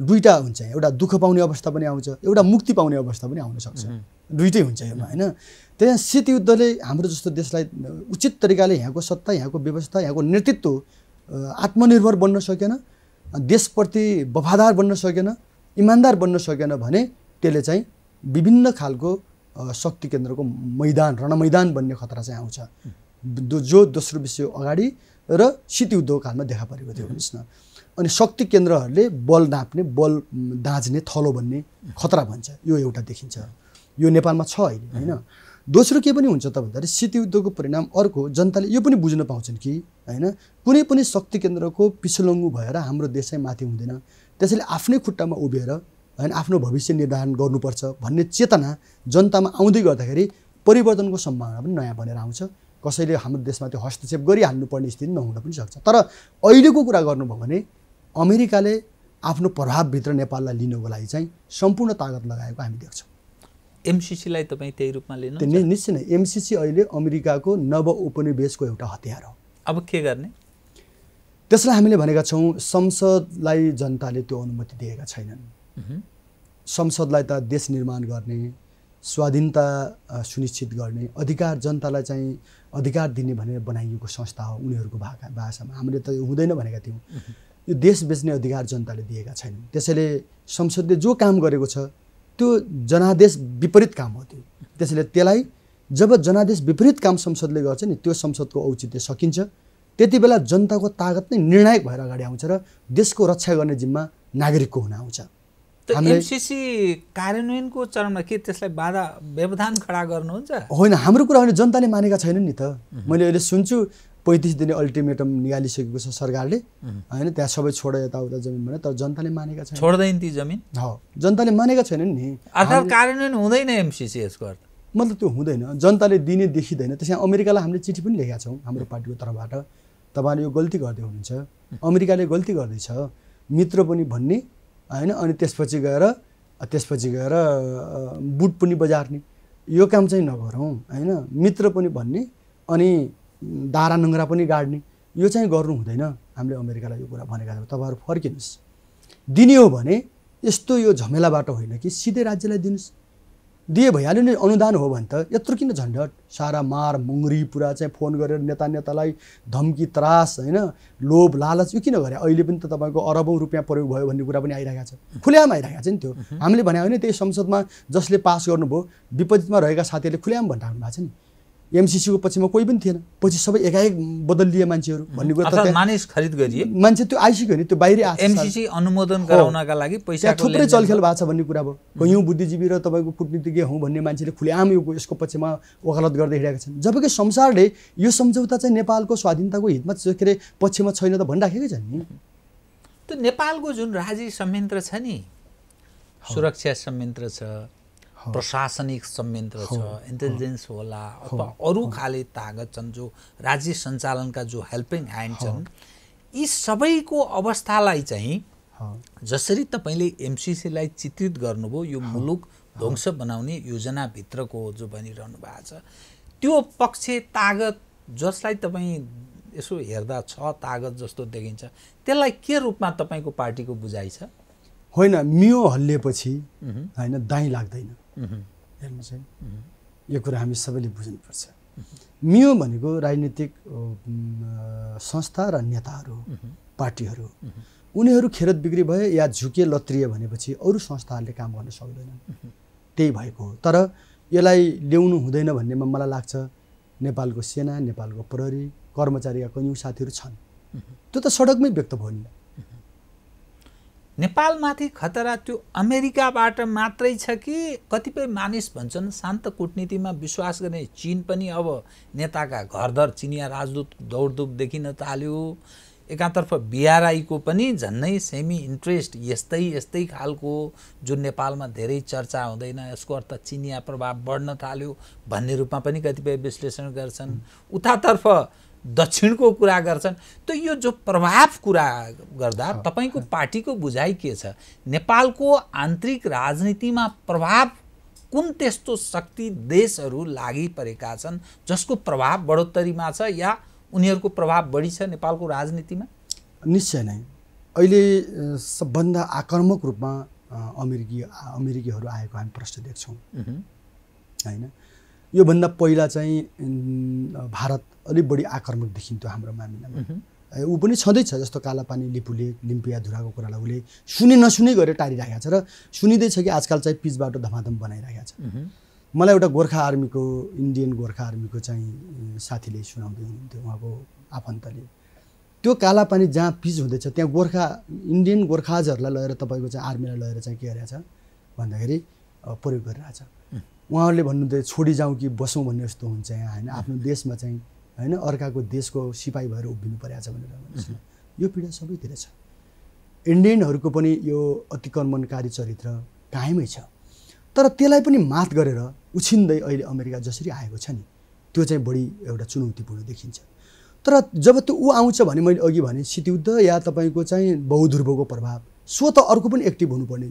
दुईवटा हुन्छ एउटा दुःख पाउने अवस्था पनि आउँछ एउटा मुक्ति पाउने अवस्था पनि आउन सक्छ दुइटै हुन्छ यसमा होइन त्यहाँ युद्धले हाम्रो जस्तो देशलाई उचित तरिकाले यहाँको सत्ता यहाँको व्यवस्था यहाँको नेतृत्व आत्मनिर्भर बन्न सकेन देशप्रति वफादार बन्न सकेन इमान्दार बन्न सकेन भने त्यसले चाहिँ विभिन्न खालको शक्ति केन्द्रको मैदान रणमैदान बन्ने खतरा चाहिँ आउँछ जो दोस्रो विषय अगाडि र शीतयुद्धको कालमा देखा परेको थियो भन्नुहोस् न अनि शक्ति केन्द्रहरूले बल नाप्ने बल दाँच्ने थलो भन्ने खतरा भन्छ यो एउटा देखिन्छ यो नेपालमा छ अहिले होइन दोस्रो के पनि हुन्छ त भन्दाखेरि शीतयुद्धको परिणाम अर्को जनताले यो पनि बुझ्न पाउँछन् कि होइन कुनै पनि शक्ति केन्द्रको पिछलङ्गु भएर हाम्रो देश चाहिँ माथि हुँदैन त्यसैले आफ्नै खुट्टामा उभिएर होइन आफ्नो भविष्य निर्धारण गर्नुपर्छ भन्ने चेतना जनतामा आउँदै गर्दाखेरि परिवर्तनको सम्भावना पनि नयाँ बनेर आउँछ कसैले हाम्रो देशमा त्यो हस्तक्षेप गरिहाल्नुपर्ने स्थिति नहुन पनि सक्छ तर अहिलेको कुरा गर्नुभयो भने अमेरिकाले आफ्नो प्रभावभित्र नेपाललाई लिनुको लागि चाहिँ सम्पूर्ण तागत लगाएको हामी देख्छौँ एमसिसीलाई तपाईँ त्यही रूपमा लिनु निश्चय नै एमसिसी अहिले अमेरिकाको नव उपनिवेशको एउटा हतियार हो अब के गर्ने त्यसलाई हामीले भनेका छौँ संसदलाई जनताले त्यो अनुमति दिएका छैनन् संसदलाई त देश निर्माण गर्ने स्वाधीनता सुनिश्चित गर्ने अधिकार जनतालाई चाहिँ अधिकार दिने भनेर बनाइएको संस्था हो उनीहरूको भाका भाषामा हामीले त हुँदैन भनेका थियौँ यो देश बेच्ने अधिकार जनताले दिएका छैनन् त्यसैले संसदले जो काम गरेको छ त्यो जनादेश विपरीत काम हो त्यो त्यसैले त्यसलाई जब जनादेश विपरीत काम संसदले गर्छ नि त्यो संसदको औचित्य सकिन्छ त्यति बेला जनताको तागत नै निर्णायक भएर अगाडि आउँछ र देशको रक्षा गर्ने जिम्मा नागरिकको हुन आउँछ एमसिसी कार्यान्वयनको चरणमा के त्यसलाई बाधा व्यवधान खडा गर्नुहुन्छ होइन हाम्रो कुरा होइन जनताले मानेका छैनन् नि त मैले अहिले सुन्छु पैँतिस दिने अल्टिमेटम निकालिसकेको छ सरकारले होइन त्यहाँ सबै छोड यताउता जमिन भने तर जनताले मानेका छैन छोड्दैन ती जमिन जनताले मानेका छैनन् नि कार्यान्वयन हुँदैन एमसिसी यसको अर्थ मतलब त्यो हुँदैन जनताले दिने देखिँदैन त्यसै अमेरिकालाई हामीले चिठी पनि लेखेका छौँ हाम्रो पार्टीको तर्फबाट तपाईँले यो गल्ती गर्दै हुनुहुन्छ अमेरिकाले गल्ती गर्दैछ मित्र पनि भन्ने होइन अनि त्यसपछि गएर त्यसपछि गएर बुट पनि बजार्ने यो काम चाहिँ नगरौँ होइन मित्र पनि भन्ने अनि दारा नङ्ग्रा पनि गाड्ने यो चाहिँ गर्नु हुँदैन हामीले अमेरिकालाई यो कुरा भनेका थियौँ तपाईँहरू फर्किनुहोस् दिने हो भने यस्तो यो झमेलाबाट होइन कि सिधै राज्यलाई दिनुहोस् दिए भइहाल्यो नि अनुदान हो भने त यत्रो किन झन्झट सारा मार मुङ्री पुरा चाहिँ फोन गरेर नेता नेतालाई धम्की त्रास होइन लोभ लालच यो किन गरे अहिले पनि त तपाईँको अरबौँ रुपियाँ प्रयोग भयो भन्ने कुरा पनि आइरहेको छ खुल्याम आइरहेको छ नि त्यो हामीले भने भने त्यही संसदमा जसले पास गर्नुभयो विपरीतमा रहेका साथीहरूले खुल्याम भनिराख्नु भएको छ नि एमसिसीको पछिमा कोही पनि थिएन पछि सबै एकाएक बदलिए मान्छेहरू भन्ने कुरा मानिस खरिद गरिए मान्छे त्यो आइसक्यो नि त्यो बाहिर एमसिसी अनुमोदन गराउनका लागि पैसा थुप्रै चलखेल भएको छ भन्ने कुरा भयो कैयौँ बुद्धिजीवी र तपाईँको कुटनीतिज्ञ हौँ भन्ने मान्छेले खुलेआम यो यसको पक्षमा वकालत गर्दै हिँडेका छन् जबकि संसारले यो सम्झौता चाहिँ नेपालको स्वाधीनताको हितमा के अरे पक्षमा छैन त भनिराखेकै छन् नि त्यो नेपालको जुन राजी संयन्त्र छ नि सुरक्षा संयन्त्र छ प्रशासनिक संयन्त्र छ इन्टेलिजेन्स होला अथवा अरू खाले तागत छन् जो राज्य सञ्चालनका जो हेल्पिङ ह्यान्ड छन् यी सबैको अवस्थालाई चाहिँ जसरी तपाईँले एमसिसीलाई चित्रित गर्नुभयो यो मुलुक ध्वंस बनाउने योजनाभित्रको जो भनिरहनु भएको छ त्यो पक्ष तागत जसलाई तपाईँ यसो हेर्दा छ तागत जस्तो देखिन्छ त्यसलाई के रूपमा तपाईँको पार्टीको बुझाइ छ होइन मियो हल्लिएपछि होइन दाइँ लाग्दैन हेर्नुहोस् है यो कुरा हामी सबैले बुझ्नुपर्छ मियो भनेको राजनीतिक संस्था र नेताहरू पार्टीहरू उनीहरू खेरत बिक्री भए या झुके लत्रिए भनेपछि अरू संस्थाहरूले काम गर्न सक्दैनन् त्यही भएको हो तर यसलाई ल्याउनु हुँदैन भन्नेमा मलाई लाग्छ नेपालको सेना नेपालको प्रहरी कर्मचारीका कैयौँ साथीहरू छन् त्यो त सडकमै व्यक्त भयो नि नेपालमाथि खतरा त्यो अमेरिकाबाट मात्रै छ कि कतिपय मानिस भन्छन् शान्त कुटनीतिमा विश्वास गर्ने चिन पनि अब नेताका घरधर चिनिया राजदूत दौडधुप देखिन थाल्यो एकातर्फ बिआरआईको पनि झन्नै सेमी इन्ट्रेस्ट यस्तै यस्तै खालको जुन नेपालमा धेरै चर्चा हुँदैन यसको अर्थ चिनिया प्रभाव बढ्न थाल्यो भन्ने रूपमा पनि कतिपय विश्लेषण गर्छन् उतातर्फ दक्षिणको कुरा गर्छन् त यो जो प्रभाव कुरा गर्दा तपाईँको पार्टीको बुझाइ के छ नेपालको आन्तरिक राजनीतिमा प्रभाव कुन त्यस्तो शक्ति देशहरू लागि परेका छन् जसको प्रभाव बढोत्तरीमा छ या उनीहरूको प्रभाव बढी छ नेपालको राजनीतिमा निश्चय नै अहिले सबभन्दा आक्रमक रूपमा अमेरिकी अमेरिकीहरू आएको हामी प्रश्न देख्छौँ होइन योभन्दा पहिला चाहिँ भारत अलिक बढी आक्रमक देखिन्थ्यो हाम्रो मामिलामा ऊ पनि छँदैछ जस्तो कालापानी लिपुले लिम्पिया धुराको कुरालाई उसले सुने नसुने गरेर टारिरहेको छ र सुनिँदैछ कि आजकल चाहिँ पिचबाट धमाधम बनाइरहेको छ मलाई एउटा गोर्खा आर्मीको इन्डियन गोर्खा आर्मीको चाहिँ साथीले सुनाउँदै हुनुहुन्थ्यो उहाँको आफन्तले त्यो कालापानी जहाँ पिच हुँदैछ त्यहाँ गोर्खा इन्डियन गोर्खाजहरूलाई लगेर तपाईँको चाहिँ आर्मीलाई लगेर चाहिँ के गरेछ भन्दाखेरि प्रयोग गरिरहेछ उहाँहरूले भन्नुहुन्थ्यो छोडी जाउँ कि बसौँ भन्ने जस्तो हुन्छ यहाँ होइन आफ्नो देशमा चाहिँ होइन अर्काको देशको सिपाही भएर उभिनु परेको छ भनेर भन्नुहोस् यो पीडा सबैतिर छ इन्डियनहरूको पनि यो अतिक्रमणकारी चरित्र कायमै छ तर त्यसलाई पनि मात गरेर उछिन्दै अहिले अमेरिका जसरी आएको छ नि त्यो चाहिँ बढी एउटा चुनौतीपूर्ण देखिन्छ तर जब त्यो ऊ आउँछ भने मैले अघि भने शीतयुद्ध या तपाईँको चाहिँ बहुध्रुवको प्रभाव स्वत अर्को पनि एक्टिभ हुनुपर्ने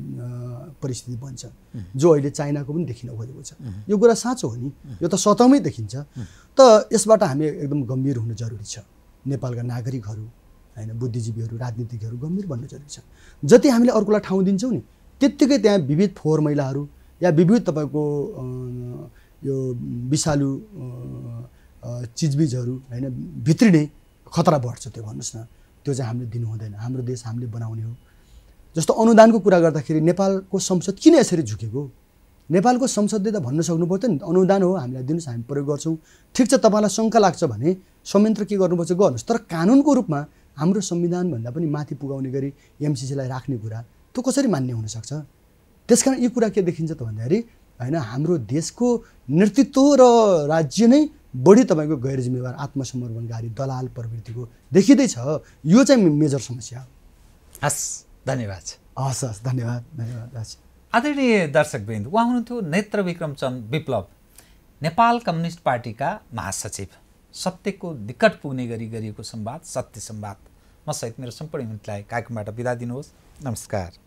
परिस्थिति बन्छ जो अहिले चाइनाको पनि देखिन खोजेको छ यो कुरा साँचो हो नि यो त सतहमै देखिन्छ त यसबाट हामी एकदम गम्भीर हुनु जरुरी छ नेपालका नागरिकहरू होइन बुद्धिजीवीहरू राजनीतिज्ञहरू गम्भीर बन्न जरुरी छ जति हामीले अर्कोलाई ठाउँ दिन्छौँ नि त्यत्तिकै त्यहाँ विविध फोहोर मैलाहरू या विविध तपाईँको यो विषालु चिजबिजहरू होइन भित्री नै खतरा बढ्छ त्यो भन्नुहोस् न त्यो चाहिँ हामीले दिनु हुँदैन हाम्रो देश हामीले बनाउने हो जस्तो अनुदानको कुरा गर्दाखेरि नेपालको संसद किन यसरी झुकेको नेपालको संसदले त भन्न सक्नु पर्थ्यो नि अनुदान हो हामीलाई दिनुहोस् हामी प्रयोग गर्छौँ ठिक छ तपाईँलाई शङ्का लाग्छ भने संयन्त्र के गर्नुपर्छ गर्नुहोस् तर कानुनको रूपमा हाम्रो संविधानभन्दा पनि माथि पुगाउने गरी एमसिसीलाई राख्ने कुरा त्यो कसरी मान्य हुनसक्छ त्यस कारण यो कुरा के देखिन्छ त भन्दाखेरि होइन हाम्रो देशको नेतृत्व र राज्य नै बढी तपाईँको गैर जिम्मेवार आत्मसमर्पणकारी दलाल प्रवृत्तिको देखिँदैछ यो चाहिँ मेजर समस्या हो हस् धन्यवाद छ हस् हस् धन्यवाद धन्यवाद आदरणीय दर्शकवृन्द उहाँ हुनुहुन्थ्यो नेत्र विक्रमचन्द विप्लव नेपाल कम्युनिस्ट पार्टीका महासचिव सत्यको निकट पुग्ने गरी गरिएको सम्वाद सत्य सम्वाद मसहित मेरो सम्पूर्ण मिन्टलाई कार्यक्रमबाट बिदा दिनुहोस् नमस्कार